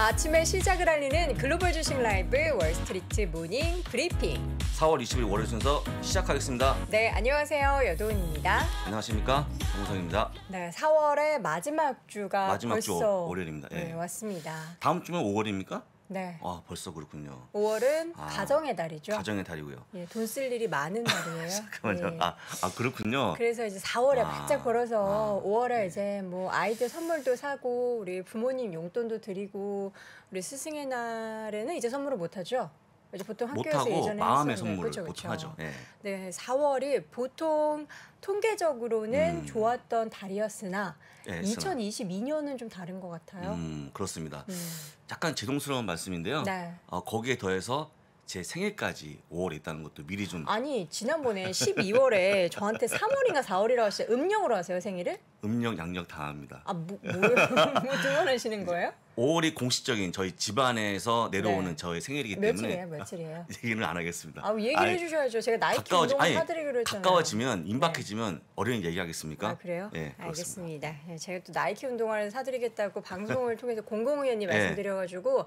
아침에 시작을 알리는 글로벌 주식 라이브 월스트리트 모닝 브리핑. 4월 20일 월요일 순서 시작하겠습니다. 네, 안녕하세요. 여도은입니다. 안녕하십니까? 정우성입니다. 네, 4월의 마지막 주가 마지막 벌써 주 월요일입니다. 네. 네, 왔습니다. 다음 주면 5월입니까? 네. 아 벌써 그렇군요. 5월은 아, 가정의 달이죠. 가정의 달이고요. 예, 돈 쓸 일이 많은 달이에요. 잠깐만요. 예. 아, 아 그렇군요. 그래서 이제 4월에 아, 바짝 걸어서 아, 5월에 네. 이제 뭐 아이들 선물도 사고 우리 부모님 용돈도 드리고 우리 스승의 날에는 이제 선물을 못 하죠. 보통 학교에서 예전에 마음의 선물을 그쵸, 그쵸. 보통 하죠. 예. 네. 네, 4월이 보통 통계적으로는 음. 좋았던 달이었으나 네, 예, 2022년은 좀 다른 것 같아요. 음, 그렇습니다. 음. 약간 죄송스러운 말씀인데요. 네. 어, 거기에 더해서 제 생일까지 5월에 있다는 것도 미리 좀 아니 지난번에 12월에 저한테 3월인가 4월이라고 하시 음력으로 하세요 생일을? 음력 양력 다 합니다. 아뭐뭐두번 뭐, 뭐 하시는 거예요? 5월이 공식적인 저희 집안에서 내려오는 네. 저의 생일이기 때문에 며칠이에요? 며칠이에요? 얘기는 안 하겠습니다. 아 얘기를 해주셔야죠. 제가 나이키 가까워지, 운동을 사드리기로 했잖아요. 가까워지면 네. 임박해지면 네. 어려운 얘기하겠습니까? 아 그래요? 네, 알겠습니다. 그렇습니다. 예, 제가 또 나이키 운동화를 사드리겠다고 방송을 통해서 공공의원님 네. 말씀드려가지고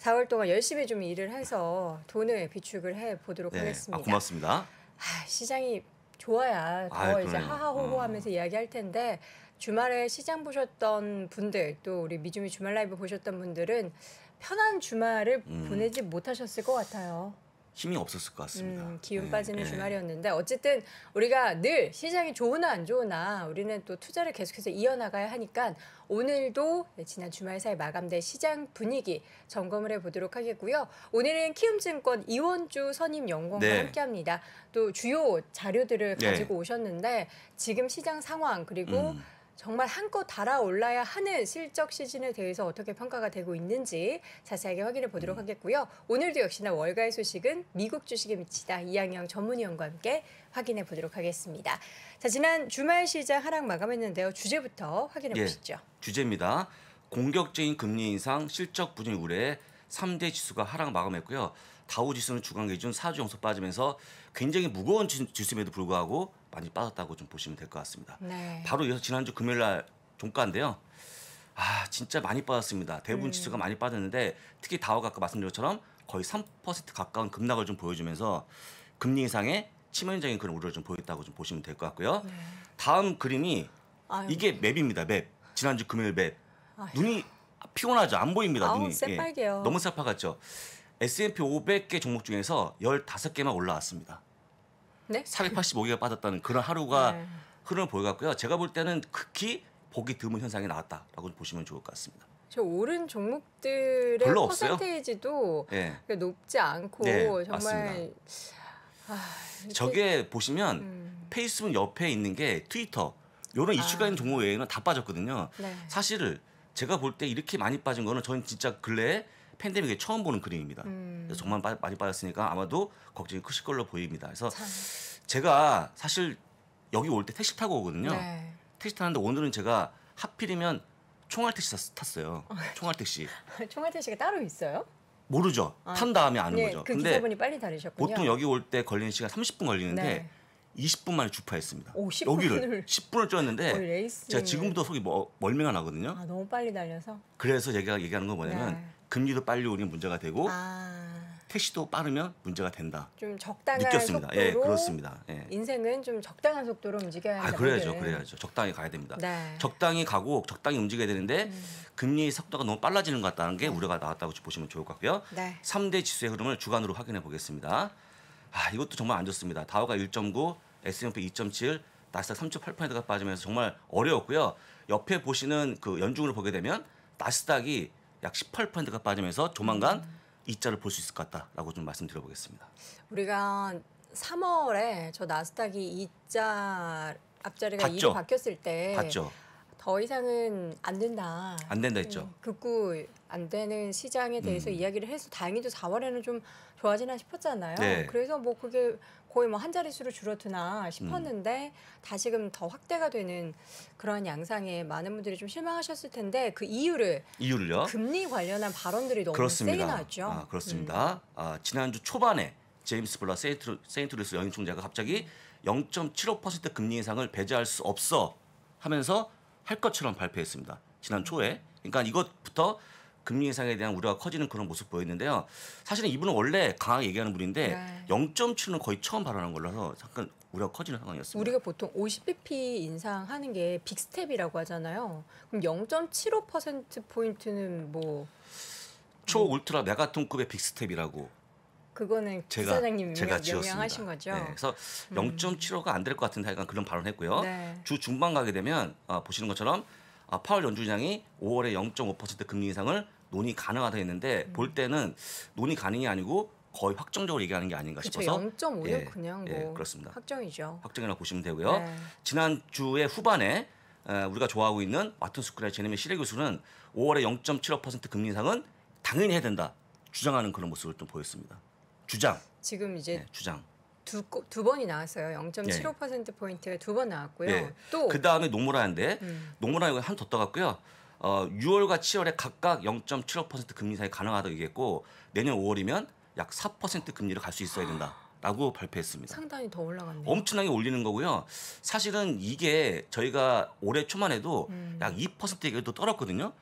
4월 동안 열심히 좀 일을 해서 돈을 비축을 해 보도록 네. 아, 하겠습니다. 아, 고맙습니다. 아, 시장이 좋아야 더 아, 이제 하하호호 음. 하면서 이야기할 텐데 주말에 시장 보셨던 분들 또 우리 미주미 주말 라이브 보셨던 분들은 편한 주말을 음. 보내지 못하셨을 것 같아요. 힘이 없었을 것 같습니다. 음, 기운 네, 빠지는 네. 주말이었는데 어쨌든 우리가 늘 시장이 좋으나 안 좋으나 우리는 또 투자를 계속해서 이어나가야 하니까 오늘도 지난 주말 사이 마감된 시장 분위기 점검을 해보도록 하겠고요. 오늘은 키움증권 이원주 선임 연구원과 네. 함께합니다. 또 주요 자료들을 네. 가지고 오셨는데 지금 시장 상황 그리고 음. 정말 한껏 달아올라야 하는 실적 시즌에 대해서 어떻게 평가가 되고 있는지 자세하게 확인해 보도록 음. 하겠고요. 오늘도 역시나 월가의 소식은 미국 주식에 미치다 이양영 전문위원과 함께 확인해 보도록 하겠습니다. 자, 지난 주말 시장 하락 마감했는데요. 주제부터 확인해 예, 보시죠. 주제입니다. 공격적인 금리 인상 실적 부진 우려에 3대 지수가 하락 마감했고요. 다우 지수는 주간 기준 4주 연속 빠지면서 굉장히 무거운 지수임에도 불구하고 많이 빠졌다고 좀 보시면 될 것 같습니다. 네. 바로 이어서 지난주 금요일 날 종가인데요. 아 진짜 많이 빠졌습니다. 대부분 음. 지수가 많이 빠졌는데 특히 다우가 아까 말씀드린 것처럼 거의 3% 가까운 급락을 좀 보여주면서 금리 인상의 치명적인 그런 우려를 좀 보였다고 좀 보시면 될 것 같고요. 네. 다음 그림이 아유. 이게 맵입니다. 맵 지난주 금요일 맵 아유. 눈이 피곤하죠. 안 보입니다. 아우, 눈이 새빨개요. 예. 너무 새파같죠. S&P 500개 종목 중에서 15개만 올라왔습니다. 네? 485개가 빠졌다는 그런 하루가 네. 흐름을 보여갔고요. 제가 볼 때는 극히 보기 드문 현상이 나왔다라고 보시면 좋을 것 같습니다. 저 오른 종목들의 퍼센테이지도 네. 높지 않고 네, 정말 아, 저게 보시면 음. 페이스북 옆에 있는 게 트위터 이런 아. 이슈가 있는 종목 외에는 다 빠졌거든요. 네. 사실을 제가 볼 때 이렇게 많이 빠진 거는 저는 진짜 근래에 팬데믹에 처음 보는 그림입니다. 음. 정말 마, 많이 빠졌으니까 아마도 걱정이 크실 걸로 보입니다. 그래서 참. 제가 사실 여기 올 때 택시 타고 오거든요. 네. 택시 타는데 오늘은 제가 하필이면 총알 택시 탔어요. 어, 총알 택시. 총알 택시가 따로 있어요? 모르죠. 아, 탄 다음에 아는 예, 거죠. 그 근데 기사분이 빨리 다니셨군요. 보통 여기 올 때 걸리는 시간 30분 걸리는데 네. 20분 만에 주파했습니다. 오, 10분을, 여기를 10분을 쪘는데 어, 제가 지금부터 속이 멀, 멀미가 나거든요. 아, 너무 빨리 달려서. 그래서 얘가 얘기하는 건 뭐냐면 네. 금리도 빨리 오는 문제가 되고 아... 택시도 빠르면 문제가 된다. 좀 적당한 느꼈습니다. 예, 속도로 예, 그렇습니다. 예. 인생은 좀 적당한 속도로 움직여야 한다. 아, 그래야죠, 오늘은. 그래야죠. 적당히 가야 됩니다. 네. 적당히 가고 적당히 움직여야 되는데 음. 금리 속도가 너무 빨라지는 것 같다는 게 음. 우려가 나왔다고 보시면 좋을 것 같고요. 네. 3대 지수의 흐름을 주간으로 확인해 보겠습니다. 아, 이것도 정말 안 좋습니다. 다우가 1.9, S&P 2.7, 나스닥 3.8%가 빠지면서 정말 어려웠고요. 옆에 보시는 그연중을 보게 되면 나스닥이 약 18%가 빠지면서 조만간 음. 이자를 볼 수 있을 것 같다라고 좀 말씀드려보겠습니다. 우리가 3월에 저 나스닥이 이자 앞자리가 2로 바뀌었을 때 봤죠. 더 이상은 안 된다. 안 된다 했죠. 음, 극구 안 되는 시장에 대해서 음. 이야기를 해서 다행히도 4월에는 좀 좋아지나 싶었잖아요. 네. 그래서 뭐 그게 거의 뭐한 자릿수로 줄어드나 싶었는데 음. 다시금 더 확대가 되는 그러한 양상에 많은 분들이 좀 실망하셨을 텐데 그 이유를 이유를요? 금리 관련한 발언들이 너무 그렇습니다. 세게 나왔죠. 아, 그렇습니다. 음. 아, 지난주 초반에 제임스 블라 세인트, 루세인트루스 연임 총재가 갑자기 0.75% 금리 인상을 배제할 수 없어 하면서 할 것처럼 발표했습니다. 지난 초에. 그러니까 이것부터 금리 인상에 대한 우려가 커지는 그런 모습 보였는데요. 사실은 이분은 원래 강하게 얘기하는 분인데 네. 0 7은 거의 처음 발언한 걸로서 해 잠깐 우려가 커지는 상황이었습니다. 우리가 보통 50bp 인상하는 게 빅스텝이라고 하잖아요. 그럼 0.75% 포인트는 뭐 초울트라 메가톤급의 빅스텝이라고 그거는 제가, 사장님이 제가 명명하신 거죠. 네, 그래서 음. 0.75가 안 될 것 같은 약간 그런 발언했고요. 을 네. 주 중반 가게 되면 아, 보시는 것처럼 아, 파월 연준장이 5월에 0.5% 금리 인상을 논의 가능하다 했는데 음. 볼 때는 논의 가능이 아니고 거의 확정적으로 얘기하는 게 아닌가 그쵸, 싶어서 0.5는 예, 그냥 예, 뭐 예, 그렇습니다. 확정이죠. 확정이라고 보시면 되고요. 네. 지난 주에 후반에 어, 우리가 좋아하고 있는 마튼 스쿨의 제네미 시레 교수는 5월에 0.75% 금리 상은 당연히 해야 된다 주장하는 그런 모습을 좀 보였습니다. 주장. 지금 이제 네, 주장. 두, 두 번이 나왔어요. 0.75% 예. 포인트에 두 번 나왔고요. 예. 예. 또그 다음에 노무라인데 음. 노무라 이거 한더 떠갔고요. 어, 6월과 7월에 각각 0.75% 금리 인상이 가능하다고 얘기했고 내년 5월이면 약 4% 금리를 갈 수 있어야 된다. 라고 발표했습니다. 상당히 더 올라갔네요. 엄청나게 올리는 거고요. 사실은 이게 저희가 올해 초만 해도 음. 약 2%에도 떨었거든요.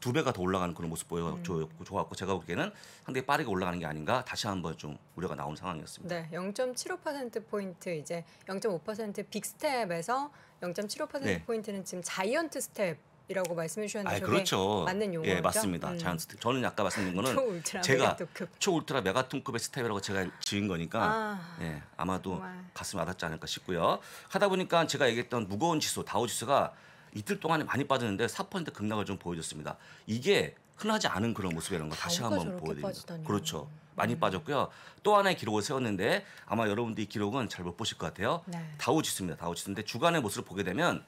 두 배가 더 올라가는 그런 모습 보여줬고 음. 좋았고 제가 보기에는 상당히 빠르게 올라가는 게 아닌가 다시 한번 좀 우려가 나온 상황이었습니다. 네, 0.75% 포인트 이제 0.5% 빅스텝에서 0.75% 네. 포인트는 지금 자이언트 스텝 이라고 말씀해 주셨는데 아, 그렇죠. 맞는 용어죠. 예, 맞습니다. 음. 자연스럽게. 저는 아까 말씀드린 거는 초울트라 제가 메가톤급. 초울트라 메가톤급의 스텝이라고 제가 지은 거니까 아, 예, 아마도 정말. 가슴이 와닿지 않을까 싶고요. 하다 보니까 제가 얘기했던 무거운 지수, 다우 지수가 이틀 동안에 많이 빠졌는데 4% 급락을 좀 보여줬습니다. 이게 흔하지 않은 그런 모습이라는 거 다시 한번 보여드립니다. 빠지다니. 그렇죠. 많이 음. 빠졌고요. 또 하나의 기록을 세웠는데 아마 여러분들이 기록은 잘 못 보실 것 같아요. 네. 다우 지수입니다. 다우 지수인데 주간의 모습을 보게 되면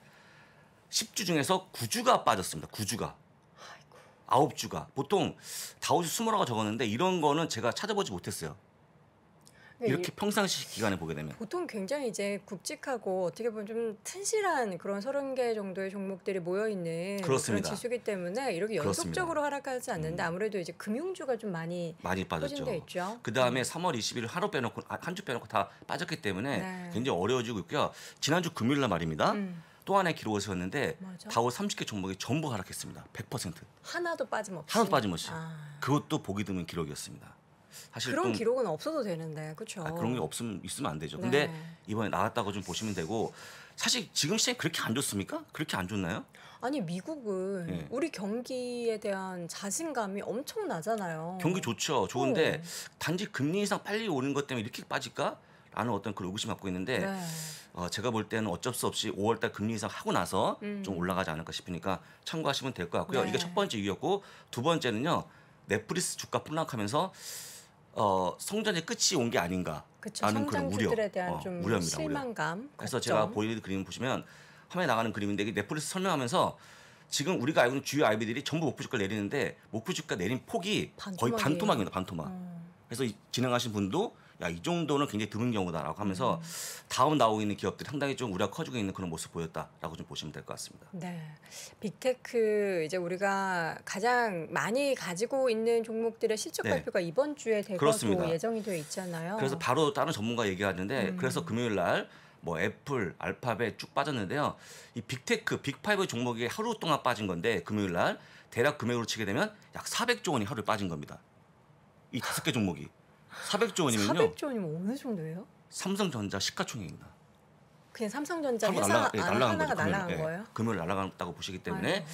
10주 중에서 9주가 빠졌습니다. 9주가. 아홉주가 보통 다우지 스모라고 적었는데 이런 거는 제가 찾아보지 못했어요. 네, 이렇게 평상시 기간에 보게 되면 보통 굉장히 이제 굵직하고 어떻게 보면 좀 튼실한 그런 서른 개 정도의 종목들이 모여 있는 그런 지수기 때문에 이렇게 연속적으로 그렇습니다. 하락하지 않는데 음. 아무래도 이제 금융주가 좀 많이 많이 빠졌죠. 그 다음에 음. 3월 20일 하루 빼놓고 아, 한주 빼놓고 다 빠졌기 때문에 네. 굉장히 어려워지고 있고요. 지난주 금요일 날 말입니다. 음. 또 하나의 기록을 세웠는데 맞아. 다오 30개 종목이 전부 하락했습니다. 100%. 하나도 빠짐없이. 하나도 빠짐없이. 아. 그것도 보기 드문 기록이었습니다. 사실 그런 기록은 없어도 되는데 그렇죠. 아, 그런 게없으 있으면 안 되죠. 근데 네. 이번에 나왔다고 좀 보시면 되고 사실 지금 시장 그렇게 안 좋습니까? 그렇게 안 좋나요? 아니 미국은 네. 우리 경기에 대한 자신감이 엄청 나잖아요. 경기 좋죠. 좋은데 오. 단지 금리 인상 빨리 오는 것 때문에 이렇게 빠질까? 아는 어떤 그런 의구심 갖고 있는데 네. 어, 제가 볼 때는 어쩔 수 없이 5월달 금리 인상 하고 나서 음. 좀 올라가지 않을까 싶으니까 참고하시면 될 것 같고요. 네. 이게 첫 번째 이유였고 두 번째는요 넷플릭스 주가 폭락하면서 어, 성전의 끝이 온 게 아닌가 그쵸, 하는 그런 우려, 어, 우려입니다. 실망감, 우려. 그래서 걱정. 제가 보이는 그림 을 보시면 화면에 나가는 그림인데 넷플릭스 설명하면서 지금 우리가 알고 있는 주요 아이비들이 전부 목표 주가 내리는데 목표 주가 내린 폭이 반토막이에요. 거의 반토막입니다. 반토막. 음. 그래서 진행하신 분도 야이 정도는 굉장히 드문 경우다라고 하면서 음. 다음 나오고 있는 기업들이 상당히 좀우리가 커지고 있는 그런 모습 보였다라고 좀 보시면 될 것 같습니다. 네, 빅테크 이제 우리가 가장 많이 가지고 있는 종목들의 실적 네. 발표가 이번 주에 대거 그 예정이 되어 있잖아요. 그래서 바로 다른 전문가 얘기하는데 음. 그래서 금요일 날. 뭐 애플, 알파벳 쭉 빠졌는데요. 이 빅테크, 빅파이브 종목이 하루 동안 빠진 건데 금요일 날 대략 금액으로 치게 되면 약 400조 원이 하루에 빠진 겁니다. 이 다섯 개 종목이. 400조 원이면요. 400조 원이면 어느 정도예요? 삼성전자 시가총액입니다. 그냥 삼성전자 회사 날라, 예, 날라간 하나가 거죠. 날라간 금요 예, 거예요? 예, 금요 날라갔다고 보시기 때문에 아유. 예.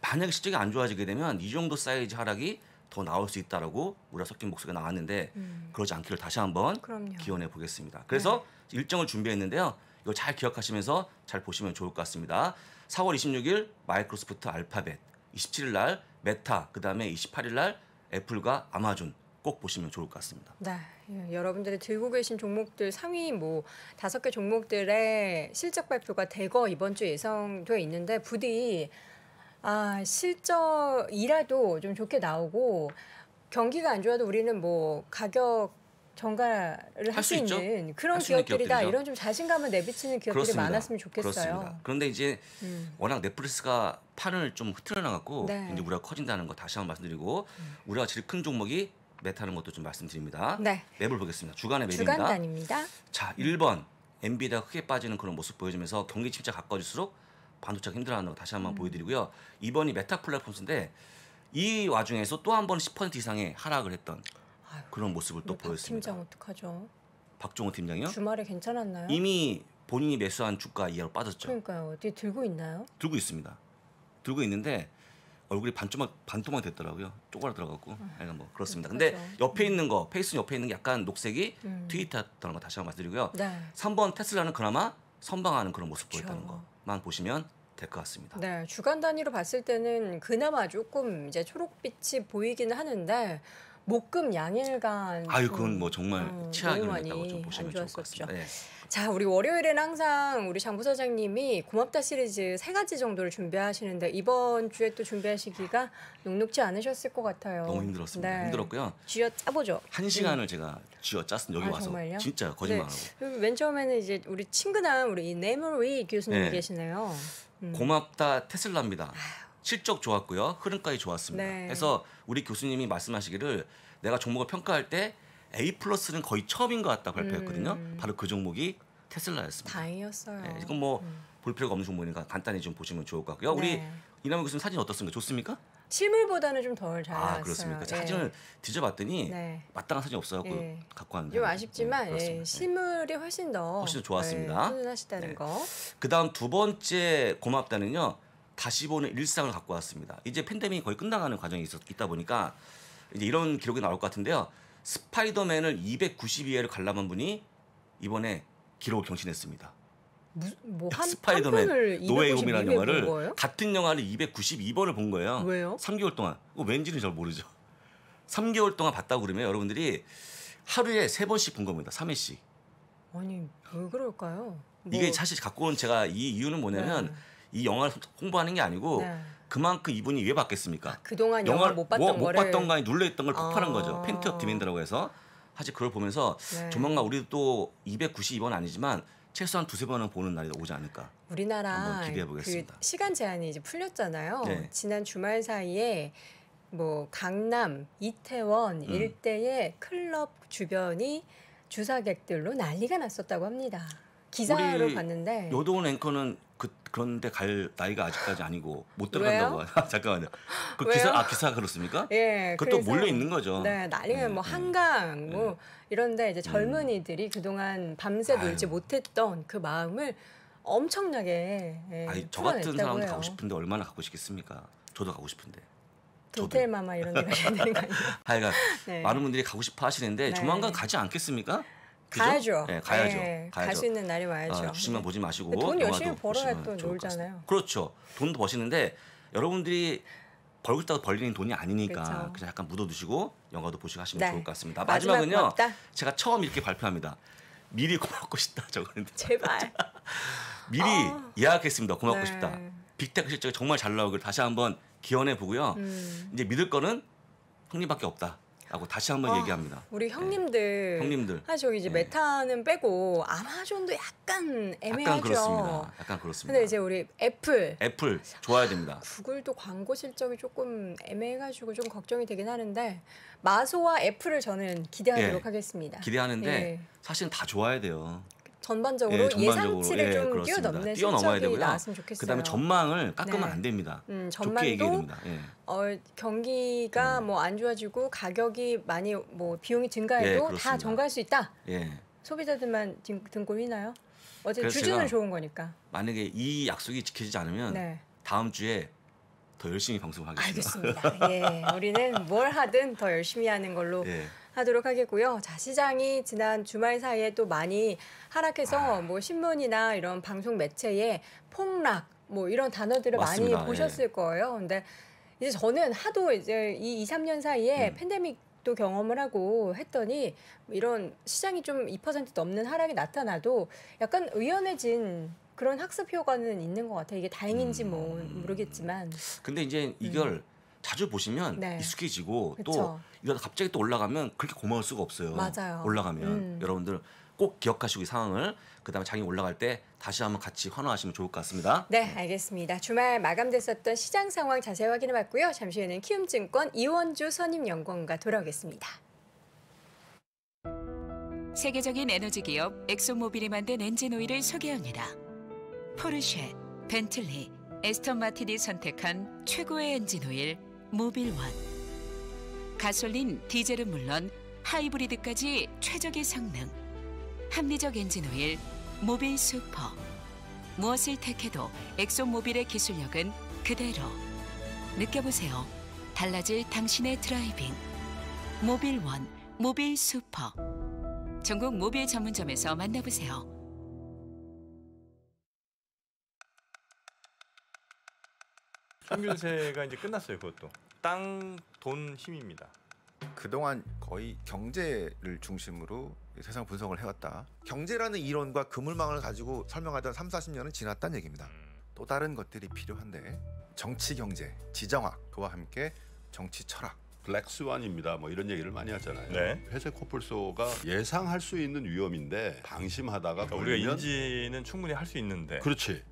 만약에 실적이 안 좋아지게 되면 이 정도 사이즈 하락이 더 나올 수 있다라고 우려 섞인 목소리가 나왔는데 음. 그러지 않기를 다시 한번 기원해 보겠습니다. 그래서 네. 일정을 준비했는데요. 이거 잘 기억하시면서 잘 보시면 좋을 것 같습니다. 4월 26일 마이크로소프트 알파벳, 27일 날 메타, 그다음에 28일 날 애플과 아마존 꼭 보시면 좋을 것 같습니다. 네, 예, 여러분들이 들고 계신 종목들 상위 뭐 다섯 개 종목들의 실적 발표가 대거 이번 주 예상돼 있는데 부디 아 실적이라도 좀 좋게 나오고 경기가 안 좋아도 우리는 뭐 가격 정가를 할 수 있는 그런 기업들이다 기업들이죠. 이런 좀 자신감을 내비치는 기업들이 그렇습니다. 많았으면 좋겠어요. 그렇습니다. 그런데 이제 음. 워낙 넷플릭스가 판을 좀 흐트러 나갖고 네. 이제 우리가 커진다는 거 다시 한번 말씀드리고 음. 우리가 제일 큰 종목이 메타는 것도 좀 말씀드립니다. 네. 맵을 보겠습니다. 주간의 맵입니다. 주간 단입니다. 자, 1번 엔비디 크게 빠지는 그런 모습 보여주면서 경기 침체 가까워질수록 반도체 힘들어하는 거 다시 한번 음. 보여드리고요. 2번이 메타 플랫폼스인데 이 와중에서 또 한 번 10% 이상의 하락을 했던 그런 모습을 또 보였습니다. 팀장 어떡하죠? 박종호 팀장이요? 주말에 괜찮았나요? 이미 본인이 매수한 주가 이하로 빠졌죠. 그러니까요. 어디 들고 있나요? 들고 있습니다. 들고 있는데 얼굴이 반조만 반토막 됐더라고요. 쪼그라 들어갔고. 약간 아, 예, 뭐 그렇습니다. 그렇죠, 근데 그렇죠. 옆에 음. 있는 거 페이스 옆에 있는 게 약간 녹색이 음. 트위터다는거 다시 한번 말씀드리고요. 네. 3번 테슬라는 그나마 선방하는 그런 모습 그렇죠. 보였다는 것만 보시면 될 것 같습니다. 네, 주간 단위로 봤을 때는 그나마 조금 이제 초록빛이 보이긴 하는데 목금 양일간 아유 그건 뭐 정말 음, 치하게 됐다고 좀 보시면 좋을 것 같습니다. 예. 자, 우리 월요일엔 항상 우리 장부사장님이 고맙다 시리즈 세 가지 정도를 준비하시는데 이번 주에 또 준비하시기가 녹록지 않으셨을 것 같아요. 너무 힘들었습니다. 네. 힘들었고요. 쥐어 짜보죠. 한 네. 시간을 음. 제가 쥐어 짰습니다. 여기 아, 와서 정말요? 진짜 네. 거짓말하고. 네. 맨 처음에는 이제 우리 친근한 우리 네모리 교수님 네. 계시네요. 음. 고맙다 테슬라입니다. 실적 좋았고요. 흐름까지 좋았습니다. 네. 그래서 우리 교수님이 말씀하시기를 내가 종목을 평가할 때 A 플러스는 거의 처음인 것 같다 발표했거든요. 음. 바로 그 종목이 테슬라였습니다. 다행이었어요. 네, 이건 뭐볼 음. 필요가 없는 종목이니까 간단히 좀 보시면 좋을 것 같고요. 우리 네. 이남은 교수님 사진 어떻습니까? 좋습니까? 실물보다는 좀 덜잘 아, 나왔어요. 그렇습니까? 예. 사진을 뒤져봤더니 네. 마땅한 사진이 없어갖고 예. 갖고 왔는데 좀 아쉽지만 네, 예, 네. 실물이 훨씬 더 훨씬 좋았습니다. 훈훈하시다는 거. 그다음 두 번째 고맙다는요. 다시 보는 일상을 갖고 왔습니다. 이제 팬데믹이 거의 끝나가는 과정이 있었, 있다 보니까 이제 이런 기록이 나올 것 같은데요. 스파이더맨을 292회를 관람한 분이 이번에 기록을 경신했습니다. 뭐 그러니까 한, 스파이더맨 노예 홈이라는 영화를 같은 영화를 292번을 본 거예요. 왜요? 3개월 동안. 왠지는 잘 모르죠. 3개월 동안 봤다고 그러면 여러분들이 하루에 3번씩 본 겁니다. 3회씩. 아니, 왜 그럴까요? 뭐... 이게 사실 갖고 온 제가 이 이유는 뭐냐면 네. 이 영화를 홍보하는 게 아니고 네. 그만큼 이분이 왜 받겠습니까? 아, 그동안 영화를, 못 봤던 뭐, 못 봤던 거에 눌려 있던 걸 폭발한 아. 거죠. 팬티업 디맨드라고 해서 사실 그걸 보면서 네. 조만간 우리도 또 292번 아니지만 최소한 두세 번은 보는 날이 오지 않을까. 우리나라 그 시간 제한이 이제 풀렸잖아요. 네. 지난 주말 사이에 뭐 강남, 이태원 음. 일대의 클럽 주변이 주사객들로 난리가 났었다고 합니다. 기사로 봤는데 여도원 앵커는 그 그런데 갈 나이가 아직까지 아니고 못 들어간다고 잠깐만요. 그 기사 아 기사 그렇습니까? 예. 그것도 몰려 있는 거죠. 네, 나중에 음, 네, 뭐 네. 한강 뭐 음. 이런데 이제 음. 젊은이들이 음. 그동안 밤새 아유. 놀지 못했던 그 마음을 엄청나게 예, 아니 저 같은 사람도 해요. 가고 싶은데 얼마나 가고 싶겠습니까? 저도 가고 싶은데. 도텔마마 이런 데 가야 는거 아니에요? 하여간 네. 많은 분들이 가고 싶어 하시는데 네. 조만간 가지 않겠습니까? 가야죠. 네, 가야죠. 네, 가야죠. 갈 수 있는 날이 와야죠. 아, 주식만 예. 보지 마시고 돈 열심히 벌어야 또 놀잖아요. 그렇죠. 돈도 버시는데 여러분들이 벌고있다고 벌리는 돈이 아니니까 그렇죠. 그냥 약간 묻어두시고 영화도 보시고 하시면 네. 좋을 것 같습니다. 마지막은요. 마지막 제가 처음 이렇게 발표합니다. 미리 고맙고 싶다 저거는 제발 미리 어. 예약했습니다. 고맙고 네. 싶다. 빅테크 실적이 정말 잘 나오길 다시 한번 기원해 보고요. 음. 이제 믿을 거는 형님밖에 없다. 라고 다시 한번 아, 얘기합니다. 우리 형님들. 네. 형님들. 사실 아, 이제 네. 메타는 빼고 아마존도 약간 애매하죠. 약간 그렇습니다. 약간 그렇습니다. 근데 이제 우리 애플. 애플 좋아야 됩니다. 아, 구글도 광고 실적이 조금 애매해가지고 좀 걱정이 되긴 하는데 마소와 애플을 저는 기대하도록 네. 하겠습니다. 기대하는데 예. 사실은 다 좋아야 돼요. 전반적으로, 예, 전반적으로 예상치를 예, 좀 그렇습니다. 뛰어넘는 뛰어넘 나왔으면 좋겠어요. 그다음에 전망을 깎으면 네. 안 됩니다. 음, 좋게 얘기해야 됩니다. 예. 어, 경기가 음. 네. 뭐안 좋아지고 가격이 많이 뭐 비용이 예, 증가해도 예, 다 정가할 수 있다. 예. 소비자들만 등, 골 휘나요? 어제 주주는 좋은 거니까. 만약에 이 약속이 지켜지지 않으면 네. 다음 주에 더 열심히 방송하겠습니다. 알겠습니다. 예, 우리는 뭘 하든 더 열심히 하는 걸로. 예. 하도록 하겠고요. 자, 시장이 지난 주말 사이에 또 많이 하락해서 아. 뭐 신문이나 이런 방송 매체에 폭락 뭐 이런 단어들을 맞습니다. 많이 예. 보셨을 거예요. 근데 이제 저는 하도 이제 이 2, 3년 사이에 음. 팬데믹 또 경험을 하고 했더니 이런 시장이 좀 2% 넘는 하락이 나타나도 약간 의연해진 그런 학습 효과는 있는 것 같아요. 이게 다행인지 뭐 음. 모르겠지만. 근데 이제 이걸 음. 자주 보시면 네. 익숙해지고 그쵸. 또 이러다 갑자기 또 올라가면 그렇게 고마울 수가 없어요. 맞아요. 올라가면 음. 여러분들 꼭 기억하시고 이 상황을 그다음에 장이 올라갈 때 다시 한번 같이 환호하시면 좋을 것 같습니다. 네, 알겠습니다. 주말 마감됐었던 시장 상황 자세히 확인해 봤고요. 잠시 후에는 키움증권 이원주 선임 연구원과 돌아오겠습니다. 세계적인 에너지 기업 엑소모빌이 만든 엔진 오일을 소개합니다. 포르쉐, 벤틀리, 에스턴 마틴이 선택한 최고의 엔진 오일 모빌원. 가솔린, 디젤은 물론 하이브리드까지 최적의 성능. 합리적 엔진오일, 모빌 슈퍼. 무엇을 택해도 엑소모빌의 기술력은 그대로. 느껴보세요. 달라질 당신의 드라이빙. 모빌원, 모빌 슈퍼. 전국 모빌 전문점에서 만나보세요. 평균제가 이제 끝났어요. 그것도 땅 돈 힘입니다. 그동안 거의 경제를 중심으로 세상 분석을 해왔다. 경제라는 이론과 그물망을 가지고 설명하던 3, 40년은 지났다는 얘기입니다. 음. 또 다른 것들이 필요한데 정치 경제, 지정학 그와 함께 정치 철학 블랙스완입니다. 뭐 이런 얘기를 많이 하잖아요. 네. 회색 코뿔소가 예상할 수 있는 위험인데 방심하다가 그러니까 우리가 인지는 충분히 할 수 있는데 그렇지.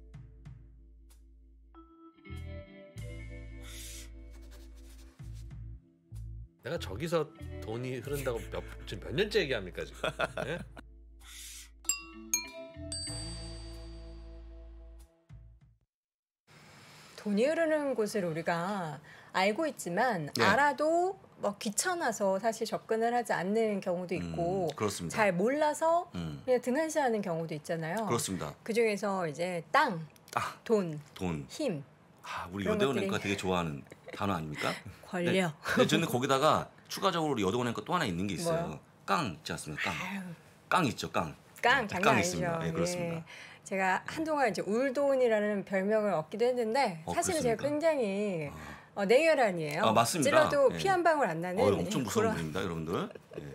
내가 저기서 돈이 흐른다고 몇, 지금 몇 년째 얘기합니까 지금? 네? 돈이 흐르는 곳을 우리가 알고 있지만 네. 알아도 뭐 귀찮아서 사실 접근을 하지 않는 경우도 음, 있고 음, 잘 몰라서 음. 그냥 등한시하는 경우도 있잖아요. 그렇습니다. 그 중에서 이제 땅, 아, 돈, 돈, 힘. 아, 우리 여대원이니까 되게 좋아하는. 단어 아닙니까? 권력. 네, 근데 저는 거기다가 추가적으로 여동원의 거또 하나 있는 게 있어요. 뭐요? 깡 있지 않습니까? 깡. 깡 있죠, 깡. 깡, 네, 깡있습니죠 네, 그렇습니다. 예. 제가 한동안 이제 울도훈이라는 별명을 얻기도 했는데 어, 사실은 그렇습니까? 제가 굉장히 아. 어. 냉혈한이에요. 아, 맞습니다. 찔러도 예. 피한 방울 안 나는. 어, 엄청 무서운 그런... 분입니다, 여러분들. 예.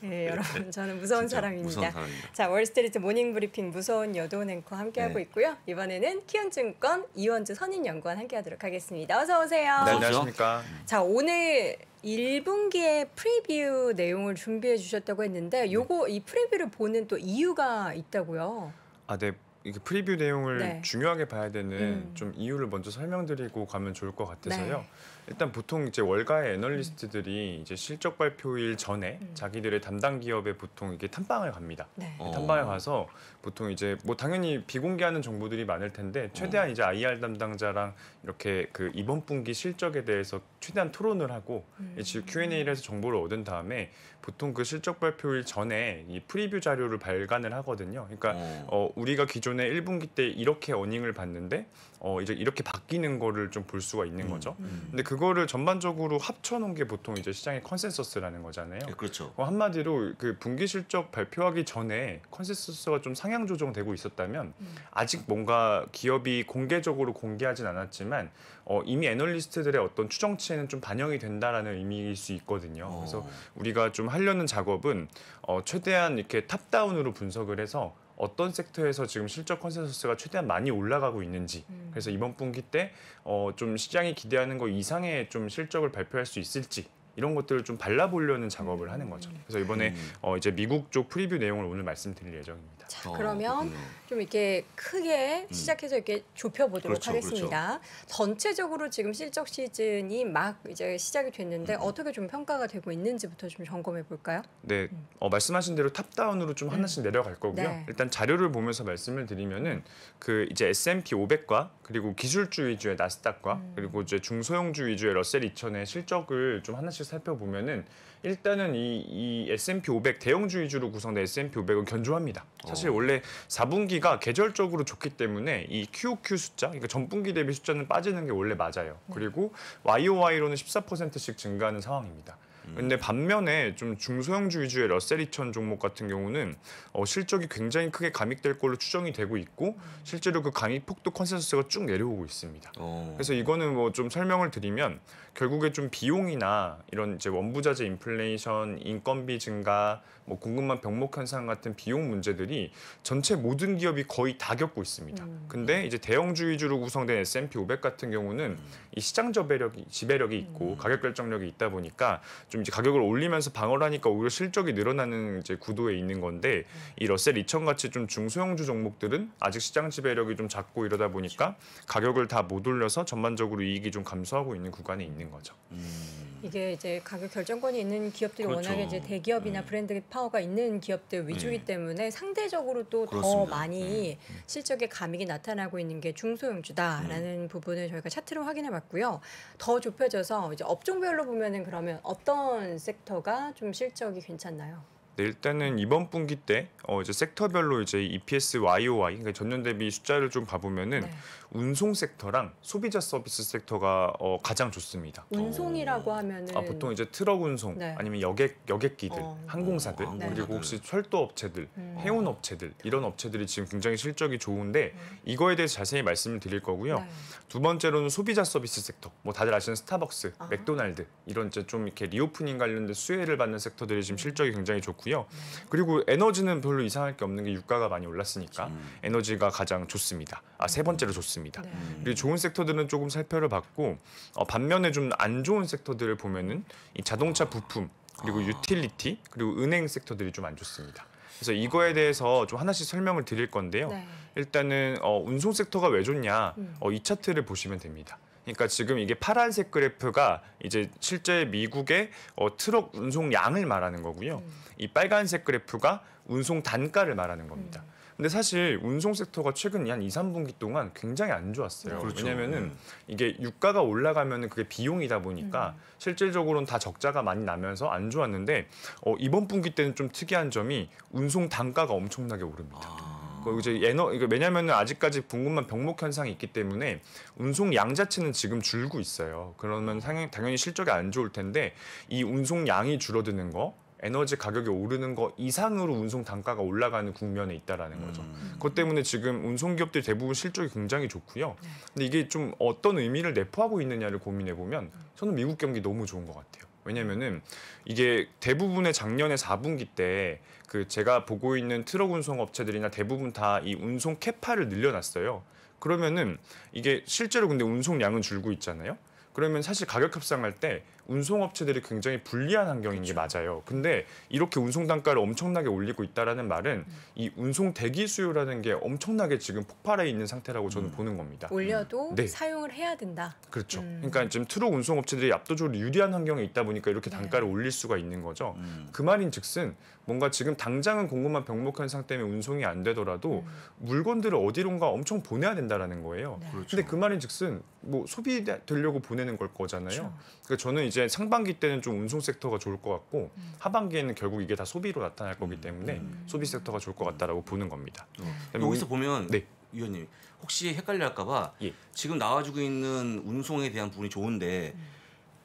네, 네, 여러분 저는 무서운 사람입니다. 무서운 자, 월스트리트 모닝브리핑 무서운 여도원 앵커 함께하고 네. 있고요. 이번에는 키움증권 이원주 선임연구원 함께하도록 하겠습니다. 어서 오세요. 네, 안녕하십니까. 음. 자, 오늘 1분기에 프리뷰 내용을 준비해 주셨다고 했는데 네. 요거 이 프리뷰를 보는 또 이유가 있다고요. 아, 네. 이게 프리뷰 내용을 네. 중요하게 봐야 되는 음. 좀 이유를 먼저 설명드리고 가면 좋을 것 같아서요. 네. 일단 보통 이제 월가의 애널리스트들이 음. 이제 실적 발표일 전에 음. 자기들의 담당 기업에 보통 이게 탐방을 갑니다. 네. 네 어. 탐방에 가서 보통 이제 뭐 당연히 비공개하는 정보들이 많을 텐데 음. 최대한 이제 IR 담당자랑 이렇게 그 이번 분기 실적에 대해서 최대한 토론을 하고 음. Q&A를 해서 정보를 얻은 다음에 보통 그 실적 발표일 전에 이 프리뷰 자료를 발간을 하거든요. 그러니까 어, 어 우리가 기존에 1분기 때 이렇게 어닝을 봤는데 어 이제 이렇게 바뀌는 거를 좀 볼 수가 있는 음, 거죠. 음. 근데 그거를 전반적으로 합쳐놓은 게 보통 이제 시장의 컨센서스라는 거잖아요. 예, 그렇죠. 어, 한마디로 그 분기 실적 발표하기 전에 컨센서스가 좀 상향 조정되고 있었다면 음. 아직 뭔가 기업이 공개적으로 공개하진 않았지만 어, 이미 애널리스트들의 어떤 추정치에는 좀 반영이 된다라는 의미일 수 있거든요. 오. 어. 그래서 우리가 좀 하려는 작업은 어, 최대한 이렇게 탑다운으로 분석을 해서 어떤 섹터에서 지금 실적 컨센서스가 최대한 많이 올라가고 있는지 음. 그래서 이번 분기 때 어, 좀 시장이 기대하는 거 이상의 좀 실적을 발표할 수 있을지 이런 것들을 좀 발라보려는 작업을 하는 거죠. 그래서 이번에 음. 어, 이제 미국 쪽 프리뷰 내용을 오늘 말씀드릴 예정입니다. 자, 어, 그러면 그렇군요. 좀 이렇게 크게 음. 시작해서 이렇게 좁혀보도록 그렇죠, 하겠습니다. 그렇죠. 전체적으로 지금 실적 시즌이 막 이제 시작이 됐는데 음. 어떻게 좀 평가가 되고 있는지부터 좀 점검해 볼까요? 네, 음. 어, 말씀하신 대로 탑다운으로 좀 하나씩 내려갈 거고요. 네. 일단 자료를 보면서 말씀을 드리면은 그 이제 S&P 500과 그리고 기술주 위주의 나스닥과 음. 그리고 이제 중소형주 위주의 러셀 2000의 실적을 좀 하나씩 살펴보면은 일단은 이, 이 S&P 500 대형주의주로 구성된 S&P 500은 견조합니다. 사실 어. 원래 4분기가 계절적으로 좋기 때문에 이 QOQ 숫자, 그러니까 전분기 대비 숫자는 빠지는 게 원래 맞아요. 네. 그리고 YOY로는 14%씩 증가하는 상황입니다. 음. 근데 반면에 좀 중소형주의주의 러셀이천 종목 같은 경우는 어, 실적이 굉장히 크게 감익될 걸로 추정이 되고 있고 실제로 그 감익 폭도 컨센서스가 쭉 내려오고 있습니다. 오. 어. 그래서 이거는 뭐 좀 설명을 드리면 결국에 좀 비용이나 이런 이제 원부자재 인플레이션, 인건비 증가, 뭐 공급망 병목 현상 같은 비용 문제들이 전체 모든 기업이 거의 다 겪고 있습니다. 음. 근데 이제 대형주의주로 구성된 S&P 500 같은 경우는 음. 이 시장 저배력이 지배력이 있고 음. 가격 결정력이 있다 보니까 좀 이제 가격을 올리면서 방어를 하니까 오히려 실적이 늘어나는 이제 구도에 있는 건데 이 러셀 2000 같이 좀 중소형주 종목들은 아직 시장 지배력이 좀 작고 이러다 보니까 가격을 다 못 올려서 전반적으로 이익이 좀 감소하고 있는 구간에 있는 거죠. 음. 이게 이제 가격 결정권이 있는 기업들이 그렇죠. 워낙에 이제 대기업이나 네. 브랜드 파워가 있는 기업들 위주이기 네. 때문에 상대적으로 또 더 많이 네. 네. 실적에 감익이 나타나고 있는 게 중소형주다라는 네. 부분을 저희가 차트로 확인해 봤고요. 더 좁혀져서 이제 업종별로 보면은 그러면 어떤 섹터가 좀 실적이 괜찮나요? 네, 일단은 이번 분기 때 어, 이제 섹터별로 이제 EPS YOY 그러니까 전년 대비 숫자를 좀 봐보면은 네. 운송 섹터랑 소비자 서비스 섹터가 어, 가장 좋습니다. 운송이라고 하면은 아, 보통 이제 트럭 운송 네. 아니면 여객 여객기들, 어. 항공사들 어, 그리고 네. 혹시 철도 업체들, 음. 해운 업체들 이런 업체들이 지금 굉장히 실적이 좋은데 음. 이거에 대해서 자세히 말씀을 드릴 거고요. 네. 두 번째로는 소비자 서비스 섹터. 뭐 다들 아시는 스타벅스, 아. 맥도날드 이런 이제 좀 이렇게 리오프닝 관련된 수혜를 받는 섹터들이 지금 음. 실적이 굉장히 좋고. 있고요. 그리고 에너지는 별로 이상할 게 없는 게 유가가 많이 올랐으니까 음. 에너지가 가장 좋습니다. 아, 세 번째로 좋습니다. 네. 그리고 좋은 섹터들은 조금 살펴를 받고 어, 반면에 좀 안 좋은 섹터들을 보면은 이 자동차 부품 그리고 아. 유틸리티 그리고 은행 섹터들이 좀 안 좋습니다. 그래서 이거에 아. 대해서 좀 하나씩 설명을 드릴 건데요. 네. 일단은 어, 운송 섹터가 왜 좋냐 음. 어, 이 차트를 보시면 됩니다. 그러니까 지금 이게 파란색 그래프가 이제 실제 미국의 어, 트럭 운송 양을 말하는 거고요. 음. 이 빨간색 그래프가 운송 단가를 말하는 겁니다. 음. 근데 사실 운송 섹터가 최근 한 2, 3분기 동안 굉장히 안 좋았어요. 네. 그렇죠. 왜냐면은 음. 이게 유가가 올라가면은 그게 비용이다 보니까 음. 실질적으로는 다 적자가 많이 나면서 안 좋았는데 어, 이번 분기 때는 좀 특이한 점이 운송 단가가 엄청나게 오릅니다. 아. 그 이제 에너 이거 왜냐면은 아직까지 분군만 병목 현상이 있기 때문에 운송 양 자체는 지금 줄고 있어요. 그러면 당연히, 당연히 실적이 안 좋을 텐데 이 운송 양이 줄어드는 거 에너지 가격이 오르는 거 이상으로 운송 단가가 올라가는 국면에 있다라는 거죠. 음. 그것 때문에 지금 운송 기업들 대부분 실적이 굉장히 좋고요. 네. 근데 이게 좀 어떤 의미를 내포하고 있느냐를 고민해 보면 저는 미국 경기 너무 좋은 것 같아요. 왜냐면은 이게 대부분의 작년에 4분기 때그 제가 보고 있는 트럭 운송 업체들이나 대부분 다 이 운송 캐파를 늘려놨어요. 그러면은 이게 실제로 근데 운송량은 줄고 있잖아요. 그러면 사실 가격 협상할 때 운송업체들이 굉장히 불리한 환경인 그렇죠. 게 맞아요. 근데 이렇게 운송 단가를 엄청나게 올리고 있다라는 말은 음. 이 운송 대기 수요라는 게 엄청나게 지금 폭발해 있는 상태라고 저는 음. 보는 겁니다. 올려도 음. 네. 사용을 해야 된다. 그렇죠. 음. 그러니까 지금 트럭 운송업체들이 압도적으로 유리한 환경에 있다 보니까 이렇게 네. 단가를 네. 올릴 수가 있는 거죠. 음. 그 말인즉슨 뭔가 지금 당장은 공급만 병목한 상태면 운송이 안 되더라도 음. 물건들을 어디론가 엄청 보내야 된다라는 거예요. 네. 그렇죠. 근데 그 말인즉슨 뭐 소비되려고 보내는 걸 거잖아요. 그렇죠. 그러니까 저는 이제 이제 상반기 때는 좀 운송 섹터가 좋을 것 같고 음. 하반기에는 결국 이게 다 소비로 나타날 거기 음, 때문에 음. 소비 섹터가 좋을 것 같다라고 보는 겁니다. 어. 음. 여기서 보면 네. 위원님 혹시 헷갈려 할까봐 예. 지금 나와주고 있는 운송에 대한 부분이 좋은데 음.